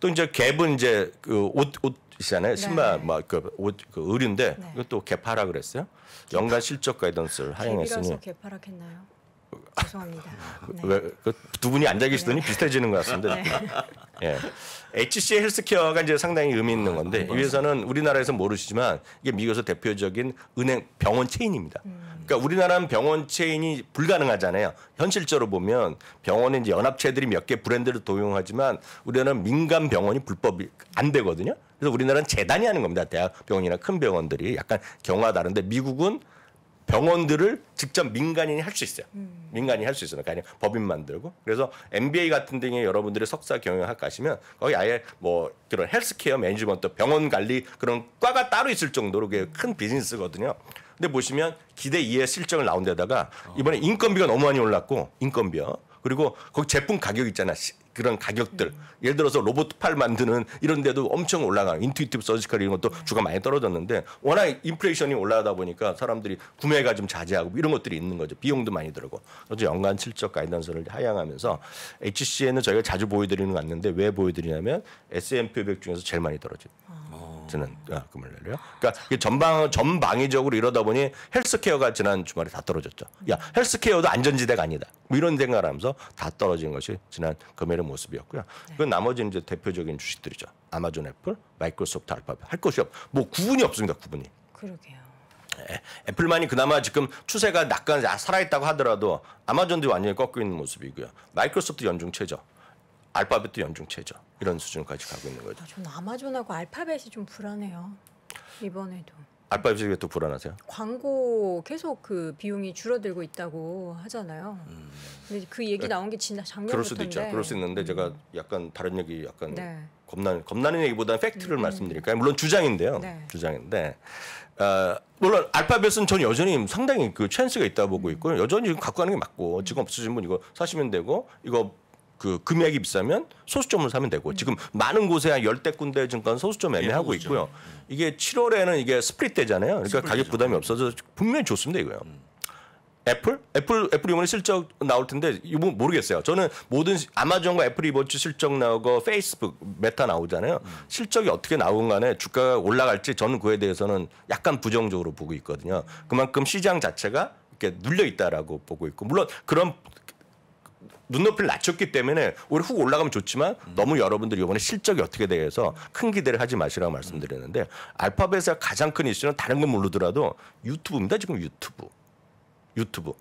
또 이제 갭은 이제 그옷 옷 있잖아요. 네. 신발 막그 옷그 의류인데 네. 이것도 개파라 그랬어요. 연간 실적 가이던스를 하향했으니. 갭하락했나요? 죄송합니다. 네. 왜두 그 분이 앉아 계시더니 네. 비슷해지는 것 같습니다. 네. 예. HC 헬스케어가 이제 상당히 의미 있는 아, 건데 아, 이 회사는 우리나라에서 모르시지만 이게 미국에서 대표적인 은행 병원 체인입니다. 음. 그러니까 우리나라는 병원 체인이 불가능하잖아요. 현실적으로 보면 병원에 이제 연합체들이 몇 개 브랜드를 도용하지만 우리나라는 민간 병원이 불법이 안 되거든요. 그래서 우리나라는 재단이 하는 겁니다. 대학병원이나 큰 병원들이 약간 경화 다른데 미국은 병원들을 직접 민간인이 할 수 있어요. 음. 민간인이 할 수 있어요. 그러니까 아니 법인 만들고. 그래서 MBA 같은 등에 여러분들이 석사 경영학 가시면 거기 아예 뭐 그런 헬스케어 매니지먼트 병원 관리 그런 과가 따로 있을 정도로 그게 큰 비즈니스거든요. 근데 보시면 기대 이외의 실적을 나온 데다가 이번에 인건비가 너무 많이 올랐고 인건비요. 그리고 거기 제품 가격 있잖아. 그런 가격들 예를 들어서 로봇 팔 만드는 이런 데도 엄청 올라가 인투이티브 서지컬 이런 것도 주가 많이 떨어졌는데 워낙 인플레이션이 올라가다 보니까 사람들이 구매가 좀 자제하고 이런 것들이 있는 거죠 비용도 많이 들고 어래서 연간 실적 가이던스를 하향하면서 HCN은 저희가 자주 보여드리는 거 같는데 왜 보여드리냐면 S&P 500 중에서 제일 많이 떨어진 저는 아, 금을내려 그 그러니까 전방 전방위적으로 이러다 보니 헬스케어가 지난 주말에 다 떨어졌죠. 야 헬스케어도 안전지대가 아니다. 뭐 이런 생각을 하면서 다 떨어진 것이 지난 금요일에 이런 모습이었고요. 네. 그 나머지는 이제 대표적인 주식들이죠. 아마존, 애플, 마이크로소프트, 알파벳 할 것이 없. 뭐 구분이 없습니다. 구분이. 그러게요. 네. 애플만이 그나마 지금 추세가 약간 아, 살아있다고 하더라도 아마존도 완전히 꺾여 있는 모습이고요. 마이크로소프트 연중체죠. 알파벳도 연중체죠. 이런 수준까지 가고 있는 거죠. 저는 아마존하고 알파벳이 좀 불안해요. 이번에도. 알바 주식이 또 불안하세요? 광고 계속 그 비용이 줄어들고 있다고 하잖아요. 음. 근데 그 얘기 네. 나온 게 지난 작년부터인데. 그럴 수도 있죠. 그럴 수 있는데 제가 음. 약간 다른 얘기 약간 네. 겁나는 겁나는 얘기보다는 팩트를 음, 음. 말씀드릴까요? 물론 주장인데요. 네. 주장인데 어, 물론 알파벳은 전 여전히 상당히 그 찬스가 있다 보고 음. 있고요. 여전히 지금 갖고 가는 게 맞고 지금 없으신 분 이거 사시면 되고 이거 그 금액이 비싸면 소수점을 사면 되고 음. 지금 많은 곳에 한 열대 군데 증권 예, 소수점 애매하고 예, 있고요. 음. 이게 7월에는 이게 스프릿 때잖아요. 그러니까 스프릿 가격 부담이 없어서 분명히 좋습니다 이거요. 음. 애플? 애플 애플 이번에 실적 나올 텐데 이거 뭐 모르겠어요. 저는 모든 아마존과 애플이 이번 주 실적 나오고 페이스북 메타 나오잖아요. 음. 실적이 어떻게 나온 간에 주가가 올라갈지 저는 그에 대해서는 약간 부정적으로 보고 있거든요. 그만큼 시장 자체가 이렇게 눌려 있다라고 보고 있고 물론 그런 눈높이를 낮췄기 때문에 오히려 훅 올라가면 좋지만 너무 여러분들이 이번에 실적이 어떻게 돼서 큰 기대를 하지 마시라고 말씀드렸는데 알파벳의 가장 큰 이슈는 다른 건 모르더라도 유튜브입니다. 지금 유튜브. 유튜브.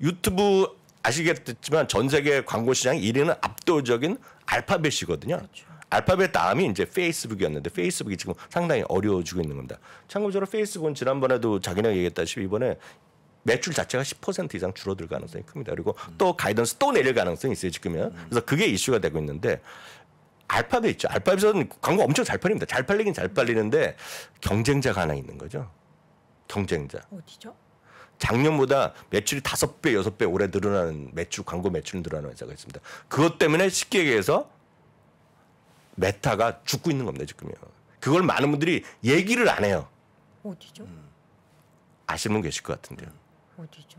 유튜브 아시겠지만 전 세계 광고 시장 1위는 압도적인 알파벳이거든요. 그렇죠. 알파벳 다음이 이제 페이스북이었는데 페이스북이 지금 상당히 어려워지고 있는 겁니다. 참고적으로 페이스북은 지난번에도 자기네가 얘기했다시피 이번에 매출 자체가 10% 이상 줄어들 가능성이 큽니다. 그리고 또 가이던스 또 내릴 가능성이 있어요, 지금은. 음. 그래서 그게 이슈가 되고 있는데 알파벳 있죠. 알파벳은 광고 엄청 잘 팔립니다. 잘 팔리긴 잘 팔리는데 경쟁자가 하나 있는 거죠. 경쟁자. 어디죠? 작년보다 매출이 다섯 배 여섯 배 올해 늘어나는 매출, 광고 매출 늘어나는 회사가 있습니다. 그것 때문에 쉽게 얘기해서 메타가 죽고 있는 겁니다, 지금요. 그걸 많은 분들이 얘기를 안 해요. 어디죠? 음. 아시는 분 계실 것 같은데요. 어디죠?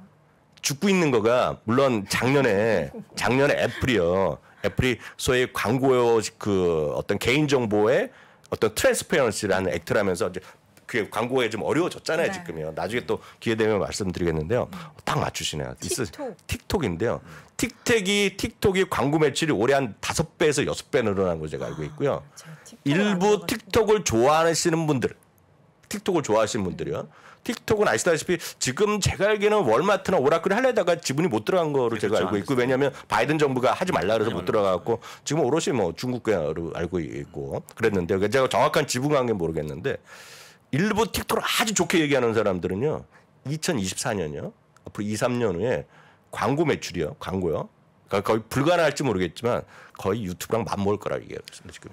죽고 있는 거가 물론 작년에 작년에 애플이요. 애플이 소위 광고 그 어떤 개인 정보의 어떤 트랜스페런시라는 액트라면서 이제 그게 광고에 좀 어려워졌잖아요 네. 지금요. 나중에 또 기회 되면 말씀드리겠는데요. 딱 맞추시네요. 틱톡. 틱톡인데요. 틱택이 틱톡이 광고 매출이 올해 한 다섯 배에서 여섯 배 늘어난 걸 제가 알고 있고요. 아, 일부 틱톡을 좋아하시는 분들 틱톡을 좋아하시는 분들이요. 틱톡은 아시다시피 지금 제가 알기에는 월마트나 오라클이 하려다가 지분이 못 들어간 거로 그렇죠, 제가 알고 있고 왜냐하면 바이든 정부가 하지 말라 그래서 못들어가고 지금 오롯이 뭐 중국계로 알고 있고 그랬는데 그러니까 제가 정확한 지분 관계 모르겠는데 일부 틱톡을 아주 좋게 얘기하는 사람들은요 2024년요 이 앞으로 2, 3년 후에 광고 매출이요 광고요 그러니까 거의 불가능할지 모르겠지만 거의 유튜브랑 맞먹을 거라 얘기해요 지금.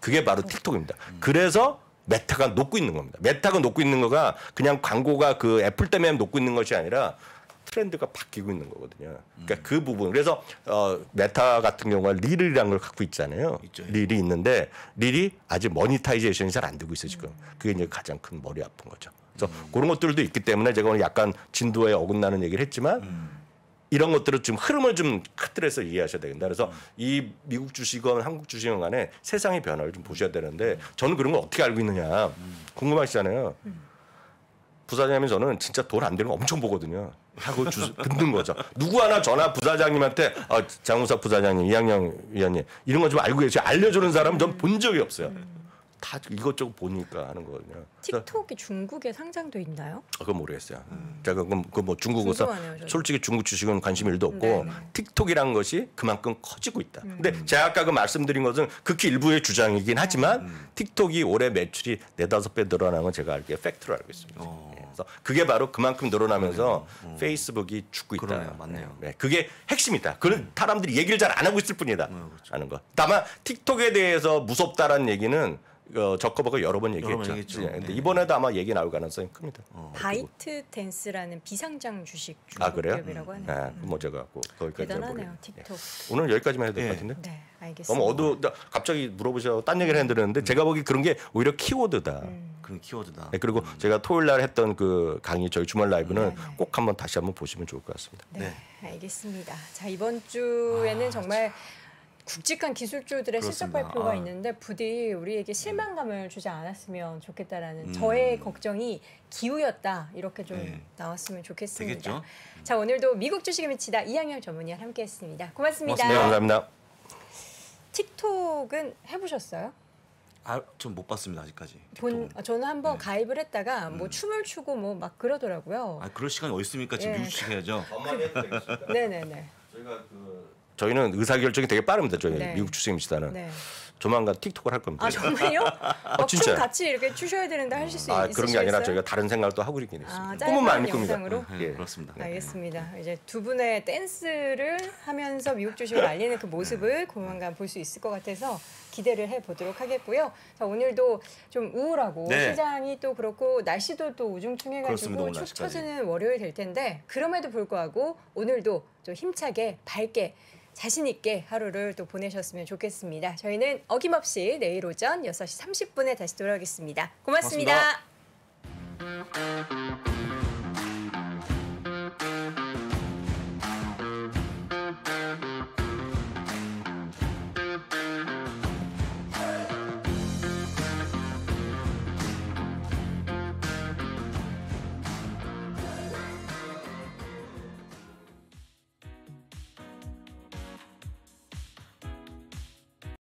그게 바로 네. 틱톡입니다. 그래서 메타가 녹고 있는 겁니다. 메타가 녹고 있는 거가 그냥 광고가 그 애플 때문에 녹고 있는 것이 아니라 트렌드가 바뀌고 있는 거거든요. 그러니까 음. 그 부분. 그래서 어, 메타 같은 경우가 릴이라는 걸 갖고 있잖아요. 있죠. 릴이 있는데 릴이 아직 모니타이제이션이 잘 안 되고 있어 지금. 그게 이제 가장 큰 머리 아픈 거죠. 그래서 음. 그런 것들도 있기 때문에 제가 오늘 약간 진도에 어긋나는 얘기를 했지만 음. 이런 것들을 좀 흐름을 좀 틀에서 이해하셔야 되겠다 그래서 이 미국 주식은 한국 주식은 간에 세상의 변화를 좀 보셔야 되는데 저는 그런 걸 어떻게 알고 있느냐 궁금하시잖아요. 부사장님이 저는 진짜 돈 안 되는 거 엄청 보거든요. 하고 주, 듣는 거죠. 누구 하나 전화 부사장님한테 아, 장우석 부사장님, 이양영 위원님 이런 거 좀 알고 계세요. 알려주는 사람은 전 본 적이 없어요. 다 이것저것 보니까 하는 거거든요. 틱톡이 중국에 상장돼 있나요? 아, 그건 모르겠어요. 음. 제가 그건, 그건 뭐 중국에서 솔직히 중국 주식은 관심 일도 없고 네네. 네. 틱톡이란 것이 그만큼 커지고 있다. 음. 근데 제가 아까 그 말씀드린 것은 극히 일부의 주장이긴 하지만 음. 틱톡이 올해 매출이 네다섯 배 늘어난 건 제가 알기에 팩트로 알고 있습니다. 어. 예, 그래서 그게 바로 그만큼 늘어나면서 어. 페이스북이 죽고 있다. 그러네요. 맞네요. 네, 네. 그게 핵심이다. 그런 음. 사람들이 얘기를 잘 안 하고 있을 뿐이다. 어, 그렇죠. 는 거. 다만 틱톡에 대해서 무섭다라는 얘기는 어, 저커버가 여러 번 얘기했죠. 여러 번 예, 네. 이번에도 아마 얘기 나올 가능성이 큽니다. 어. 바이트 댄스라는 비상장 주식 아그래 라고 음. 하네요. 네, 뭐 제가 고 뭐 거기까지 대단하네요. 틱톡. 네. 오늘 여기까지만 해도 될것 네. 같은데. 네, 알겠습니다. 너무 어두 갑자기 물어보셔 딴 얘기를 했는데 음. 제가 보기 그런 게 오히려 키워드다. 음. 그런 키워드다. 네, 그리고 음. 제가 토요일 날 했던 그 강의 저희 주말 라이브는 네, 네. 꼭 한번 다시 한번 보시면 좋을 것 같습니다. 네, 알겠습니다. 자 이번 주에는 아, 정말. 참. 굵직한 기술주들의 실적 발표가 아. 있는데 부디 우리에게 네. 실망감을 주지 않았으면 좋겠다라는 음. 저의 걱정이 기우였다 이렇게 좀 네. 나왔으면 좋겠습니다. 되겠죠? 음. 자 오늘도 미국 주식에 미치다 이양열 전문의와 함께했습니다. 고맙습니다. 고맙습니다. 네, 감사합니다. 틱톡은 해보셨어요? 아, 전못 봤습니다 아직까지. 본, 어, 저는 한번 네. 가입을 했다가 음. 뭐 음. 춤을 추고 뭐 막 그러더라고요. 아 그럴 시간이 어디 습니까 지금 네. 미 해야죠. 네네네. 저희가 그 저희는 의사결정이 되게 빠릅니다. 저희 네. 미국 출식입시다는 네. 조만간 틱톡을 할 겁니다. 아 정말요? 어, 어 진짜 같이 이렇게 추셔야 되는데 하실 수 아, 있으시겠어요? 그런 게 아니라 저희가 다른 생각도 하고 있긴 아, 했습니다 아, 꿈은 많이 꿉니다. 네. 예. 그렇습니다. 네. 알겠습니다. 이제 두 분의 댄스를 하면서 미국 주식을 알리는 그 모습을 네. 조만간 볼 수 있을 것 같아서 기대를 해보도록 하겠고요. 자, 오늘도 좀 우울하고 네. 시장이 또 그렇고 날씨도 또 우중충해가지고 축 처지는 월요일 될 텐데 그럼에도 불구하고 오늘도 좀 힘차게 밝게 자신 있게 하루를 또 보내셨으면 좋겠습니다. 저희는 어김없이 내일 오전 6시 30분에 다시 돌아오겠습니다 고맙습니다. 고맙습니다.